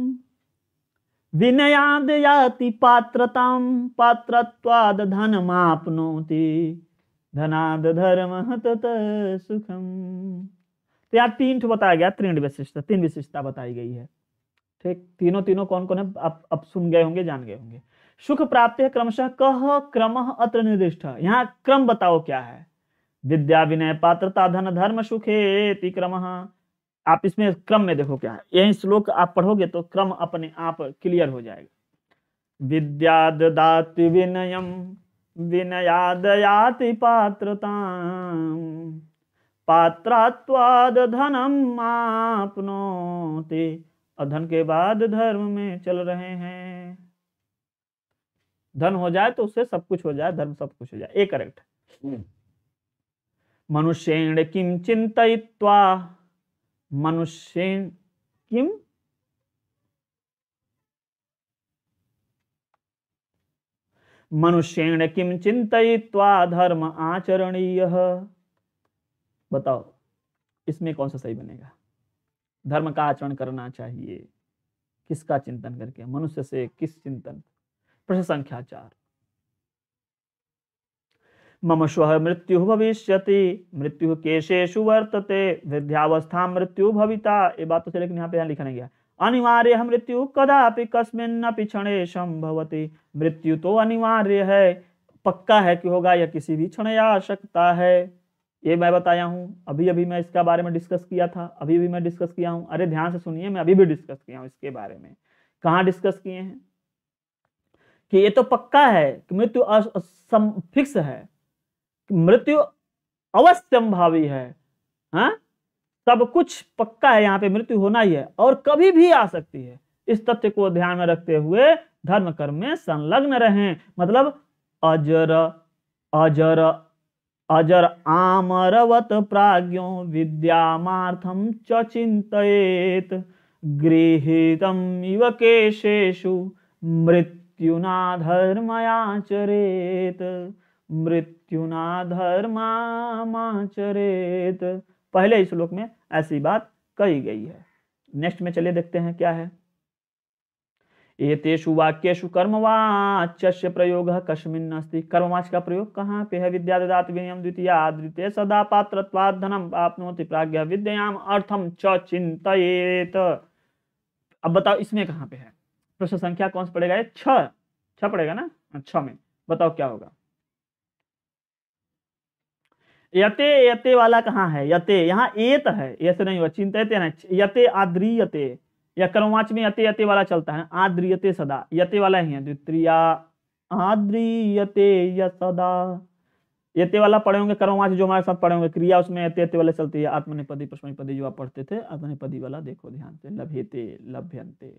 विनयाद याति पात्रताम पात्रत्वाद धनमापनोति धनाद धर्म तत सुखम तो यहाँ तीन ठो बताया गया तीन विशिष्टता तीन विशिष्टता बताई गई है ठीक तीनों तीनों कौन कौन है आप अब सुन गए होंगे जान गए होंगे सुख प्राप्त है क्रमशः कह क्रम अत्र निर्दिष्ट यहाँ क्रम बताओ क्या है विद्या विनय पात्रता धन धर्म सुखे क्रम आप इसमें क्रम में देखो क्या है यही श्लोक आप पढ़ोगे तो क्रम अपने आप क्लियर हो जाएगा विद्याद दाति विनयम विनयादयाति पात्रता पात्रात्वाद धनम आपनोते अधन के बाद धर्म में चल रहे हैं धन हो जाए तो उससे सब कुछ हो जाए धर्म सब कुछ हो जाए ये करेक्ट हम्म। मनुष्य किम चिंतित्वा मनुष्य किम मनुष्येण किम चिंतवा धर्म आचरणीय बताओ इसमें कौन सा सही बनेगा धर्म का आचरण करना चाहिए किसका चिंतन करके मनुष्य से किस चिंतन प्रश्न संख्या चार मम श्व मृत्यु भविष्य मृत्यु केशेशु वर्तते वृद्धावस्था मृत्यु भविता ये बात तो लेकिन यहाँ पे यहाँ लिखा नहीं गया अनिवार्य मृत्यु कदापि कस्मिन क्षणे संभवती मृत्यु तो अनिवार्य है पक्का है कि होगा या किसी भी क्षण या आवश्यकता है ये मैं बताया हूँ अभी अभी मैं इसका बारे में डिस्कस किया था अभी भी मैं डिस्कस किया हूँ अरे ध्यान से सुनिए मैं अभी भी डिस्कस किया हूँ इसके बारे में कहाँ डिस्कस किए हैं कि ये तो पक्का है कि मृत्यु फिक्स है मृत्यु अवश्य भावी है हा? सब कुछ पक्का है यहाँ पे मृत्यु होना ही है और कभी भी आ सकती है इस तथ्य को ध्यान में रखते हुए धर्म कर्म में संलग्न रहें मतलब अजर अजर अजर आमरवत प्राज्ञो विद्यामार्थम च चिंतित गृहीतम इव मृत्युना मृत्युना धर्मयाचरेत मृत्युना धर्माचरेत पहले श्लोक में ऐसी बात कही गई है नेक्स्ट में चलिए देखते हैं क्या है एतेषु वाक्यु कर्मवाच्य प्रयोग कस्मिन अस्ति कर्मवाच का प्रयोग कहाँ पे है विद्या ददात विनियम द्वितीय द्वितीय सदा पात्र धनम आपनोति प्राज्ञ विद्याम अर्थम च चिंतित अब बताओ इसमें कहाँ पे है प्रश्न संख्या कौन सा पड़ेगा ये छ छ पड़ेगा ना हाँ, छ में बताओ क्या होगा यते यते वाला कहाँ है यते यहाँ एत है ऐसे नहीं हुआ चिंतित है यते आद्रियते या कर्मवाच में यते यते वाला चलता है आद्रियते सदा यते वाला ही है द्वितीया आद्रियते सदा यते वाला पढ़े होंगे कर्मवाच जो हमारे साथ पढ़े होंगे क्रिया उसमें यते यते वाले चलती है आत्मनिपदी प्रश्नपदी जो आप पढ़ते थे आत्मनिपदी वाला देखो ध्यान से लभ्यते लभ्यंते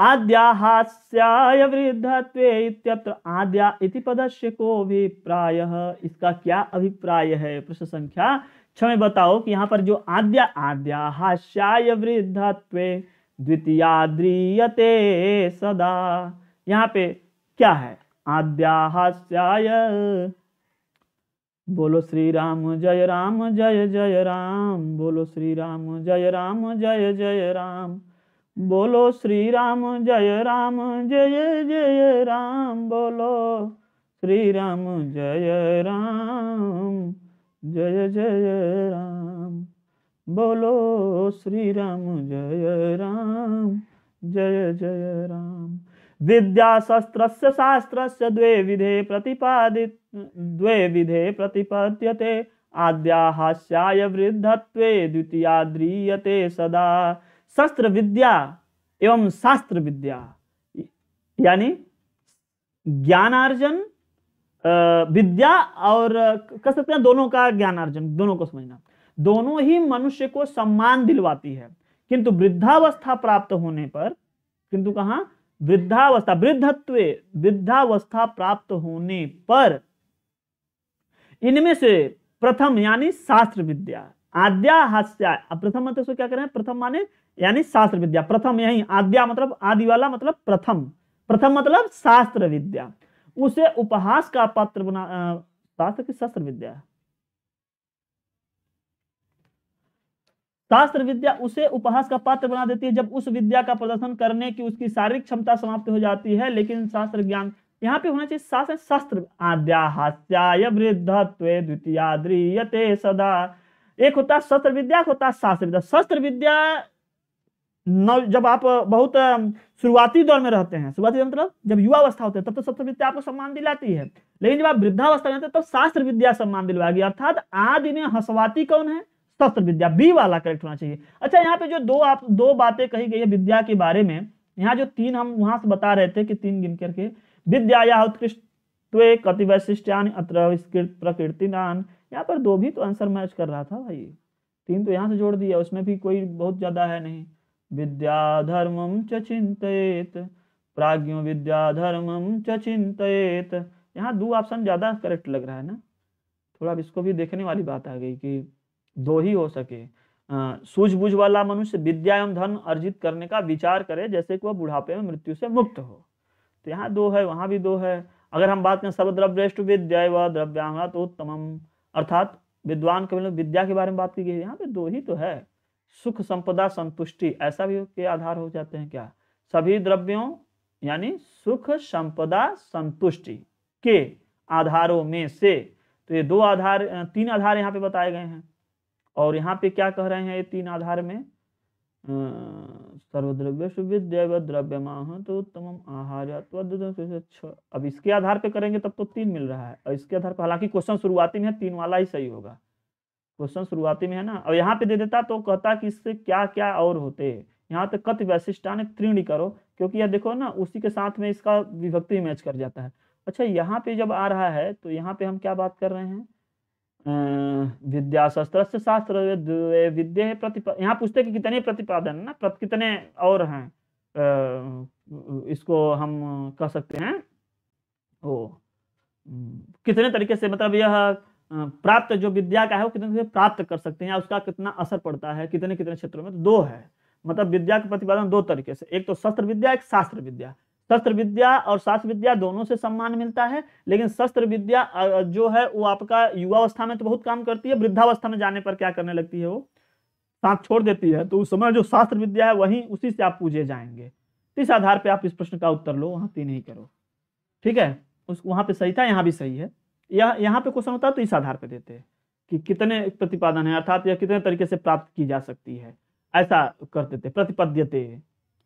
आद्याहास्याय वृद्धत्वे इत्यत्र आद्या इति पदस्य को अभिप्राय इसका क्या अभिप्राय है प्रश्न संख्या छ में बताओ कि यहाँ पर जो आद्या आद्या हास्याय वृद्धत्व द्वितीयाद्रीयते सदा यहाँ पे क्या है आद्या हास्याय बोलो श्री राम जय राम जय जय राम बोलो श्री राम जय राम जय जय राम, जय जय राम बोलो श्री राम जय राम जय जय राम बोलो श्री राम जय राम जय जय राम बोलो श्री राम जय राम जय जय राम विद्याशस्त्र शास्त्र द्वे विधे प्रतिपादित द्वे विधे प्रतिपद्यते हास्याय वृद्धत्वे द्वितीया द्रीयते सदा शस्त्र विद्या एवं शास्त्र विद्या यानी ज्ञानार्जन विद्या और कह सकते हैं दोनों का ज्ञानार्जन दोनों को समझना दोनों ही मनुष्य को सम्मान दिलवाती है किंतु वृद्धावस्था प्राप्त होने पर किंतु कहा वृद्धावस्था वृद्धत्व वृद्धावस्था प्राप्त होने पर इनमें से प्रथम यानी शास्त्र विद्या आद्या हास्या प्रथम मत क्या करें प्रथम माने यानी शास्त्र विद्या प्रथम यही आद्या मतलब आदि वाला मतलब प्रथम प्रथम मतलब शास्त्र विद्या उसे उपहास का पात्र बना शास्त्र की शास्त्र विद्या शास्त्र विद्या उसे उपहास का पात्र बना देती है जब उस विद्या का प्रदर्शन करने की उसकी शारीरिक क्षमता समाप्त हो जाती है लेकिन शास्त्र ज्ञान यहाँ पे होना चाहिए शास्त्र शास्त्र आद्या हास्याय वृद्धत्व द्वितीय सदा एक होता शस्त्र विद्या होता शास्त्र विद्या शस्त्र विद्या नव जब आप बहुत शुरुआती दौर में रहते हैं शुरुआती मतलब जब युवावस्था होते हैं तब तो सप्त विद्या आपको सम्मान दिलाती है लेकिन जब आप वृद्धावस्था में तब शास्त्र विद्या सम्मान दिलवाएगी अर्थात आदि में हसवाती कौन है शस्त्र विद्या बी वाला करेक्ट होना चाहिए अच्छा यहाँ पे जो दो आप दो बातें कही गई है विद्या के बारे में यहाँ जो तीन हम वहां से बता रहे थे कि तीन गिन करके विद्या या उत्कृष्ट कति वैशिष्ट अत्र नान यहाँ पर दो भी तो आंसर मैच कर रहा था भाई तीन तो यहाँ से जोड़ दिया उसमें भी कोई बहुत ज्यादा है नहीं विद्याधर्म च चिंतित प्राज्ञो विद्याधर्म च चिंतित यहाँ दो ऑप्शन ज़्यादा करेक्ट लग रहा है ना थोड़ा इसको भी देखने वाली बात आ गई कि दो ही हो सके सूझबूझ वाला मनुष्य विद्या एवं धन अर्जित करने का विचार करे जैसे कि वह बुढ़ापे में मृत्यु से मुक्त हो तो यहाँ दो है वहाँ भी दो है अगर हम बात करें सब द्रव्यष्ट विद्या व द्रव्यांगना तो उत्तम अर्थात विद्वान के विद्या के बारे में बात की गई यहाँ पे दो ही तो है सुख संपदा संतुष्टि ऐसा भी के आधार हो जाते हैं क्या सभी द्रव्यों यानी सुख संपदा संतुष्टि के आधारों में से तो ये दो आधार तीन आधार यहाँ पे बताए गए हैं और यहाँ पे क्या कह रहे हैं ये तीन आधार में सर्वद्रव्य सुविद्य द्रव्य माह तो उत्तम आहार अब इसके आधार पे करेंगे तब तो तीन मिल रहा है और इसके आधार पर हालांकि क्वेश्चन शुरुआती में तीन वाला ही सही होगा क्वेश्चन शुरुआती में है ना और यहाँ पे दे देता तो कहता कि इससे क्या क्या और होते हैं यहाँ तो कथ वैशिष्टान त्रीण करो क्योंकि यह देखो ना उसी के साथ में इसका विभक्ति मैच कर जाता है अच्छा यहाँ पे जब आ रहा है तो यहाँ पे हम क्या बात कर रहे हैं विद्या शस्त्र शास्त्र विद्या प्रतिपा यहाँ पूछते कि कितने प्रतिपादन ना प्रत कितने और हैं इसको हम कह सकते हैं ओ कितने तरीके से मतलब यह प्राप्त जो विद्या का है वो कितने कितने प्राप्त कर सकते हैं या उसका कितना असर पड़ता है कितने कितने क्षेत्रों में तो दो है मतलब विद्या के प्रतिपादन दो तरीके से एक तो शस्त्र विद्या एक शास्त्र विद्या शस्त्र विद्या और शास्त्र विद्या दोनों से सम्मान मिलता है लेकिन शस्त्र विद्या जो है वो आपका युवावस्था में तो बहुत काम करती है वृद्धावस्था में जाने पर क्या करने लगती है वो साथ छोड़ देती है तो उस समय जो शास्त्र विद्या है वही उसी से आप पूजे जाएंगे तो इस आधार पर आप इस प्रश्न का उत्तर लो वहां तीन ही करो ठीक है उस वहां पे सही था यहाँ भी सही है या यहाँ पे क्वेश्चन होता है तो इस आधार पे देते हैं कि कितने प्रतिपादन है अर्थात या कितने तरीके से प्राप्त की जा सकती है ऐसा कर देते प्रतिपद्यते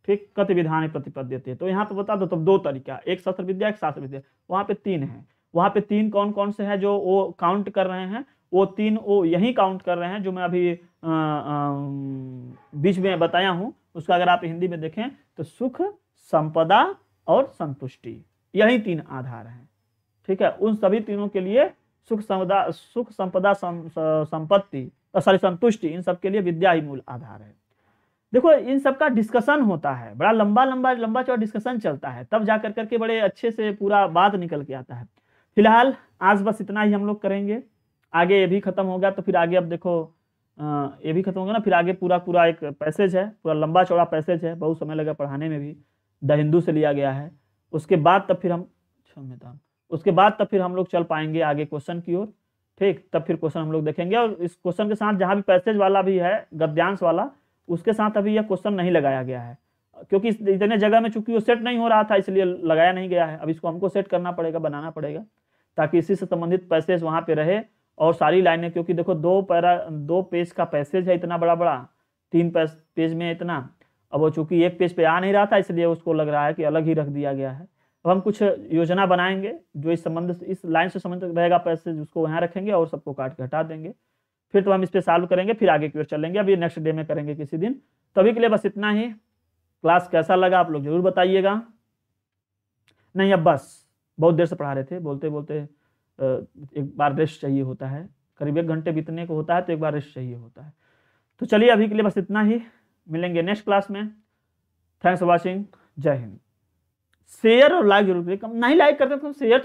ठीक कत विधान प्रतिपद्यते तो यहाँ पे बता दो तब तो दो तरीका एक शस्त्र विद्या एक शास्त्र विद्या वहाँ पे तीन है वहाँ पे तीन कौन कौन से है जो वो काउंट कर रहे हैं वो तीन वो यही काउंट कर रहे हैं जो मैं अभी बीच में बताया हूँ उसका अगर आप हिंदी में देखें तो सुख संपदा और संतुष्टि यही तीन आधार हैं ठीक है उन सभी तीनों के लिए सुख संपदा सुख संपदा संपत्ति सॉरी संतुष्टि इन सब के लिए विद्या ही मूल आधार है देखो इन सब का डिस्कशन होता है बड़ा लंबा लंबा लंबा चौड़ा डिस्कशन चलता है तब जा कर करके बड़े अच्छे से पूरा बात निकल के आता है फिलहाल आज बस इतना ही हम लोग करेंगे आगे ये भी खत्म होगा तो फिर आगे अब देखो ये भी खत्म होगा ना फिर आगे पूरा पूरा एक पैसेज है पूरा लंबा चौड़ा पैसेज है बहुत समय लगा पढ़ाने में भी द हिंदू से लिया गया है उसके बाद तब फिर हम क्षम्यता अच्छा, उसके बाद तब फिर हम लोग चल पाएंगे आगे क्वेश्चन की ओर ठीक तब फिर क्वेश्चन हम लोग देखेंगे और इस क्वेश्चन के साथ जहाँ भी पैसेज वाला भी है गद्यांश वाला उसके साथ अभी यह क्वेश्चन नहीं लगाया गया है क्योंकि इतने जगह में चूंकि वो सेट नहीं हो रहा था इसलिए लगाया नहीं गया है अब इसको हमको सेट करना पड़ेगा बनाना पड़ेगा ताकि इसी से संबंधित पैसेज वहाँ पे रहे और सारी लाइनें क्योंकि देखो दो पैरा दो पेज का पैसेज है इतना बड़ा बड़ा तीन पेज में इतना अब वो चूंकि एक पेज पे आ नहीं रहा था इसलिए उसको लग रहा है कि अलग ही रख दिया गया है अब हम कुछ योजना बनाएंगे जो इस संबंध से इस लाइन से संबंधित रहेगा पैसे उसको यहाँ रखेंगे और सबको काट के हटा देंगे फिर तो हम इस पर सॉल्व करेंगे फिर आगे की ओर चलेंगे अभी नेक्स्ट डे में करेंगे किसी दिन तो अभी के लिए बस इतना ही क्लास कैसा लगा आप लोग जरूर बताइएगा नहीं अब बस बहुत देर से पढ़ा रहे थे बोलते बोलते एक बार रेस्ट चाहिए होता है करीब एक घंटे बीतने को होता है तो एक बार रेस्ट चाहिए होता है तो चलिए अभी के लिए बस इतना ही मिलेंगे नेक्स्ट क्लास में थैंक्स फॉर वॉचिंग जय हिंद शेयर और लाइक जरूर करिए कम नहीं लाइक करते तो शेयर तो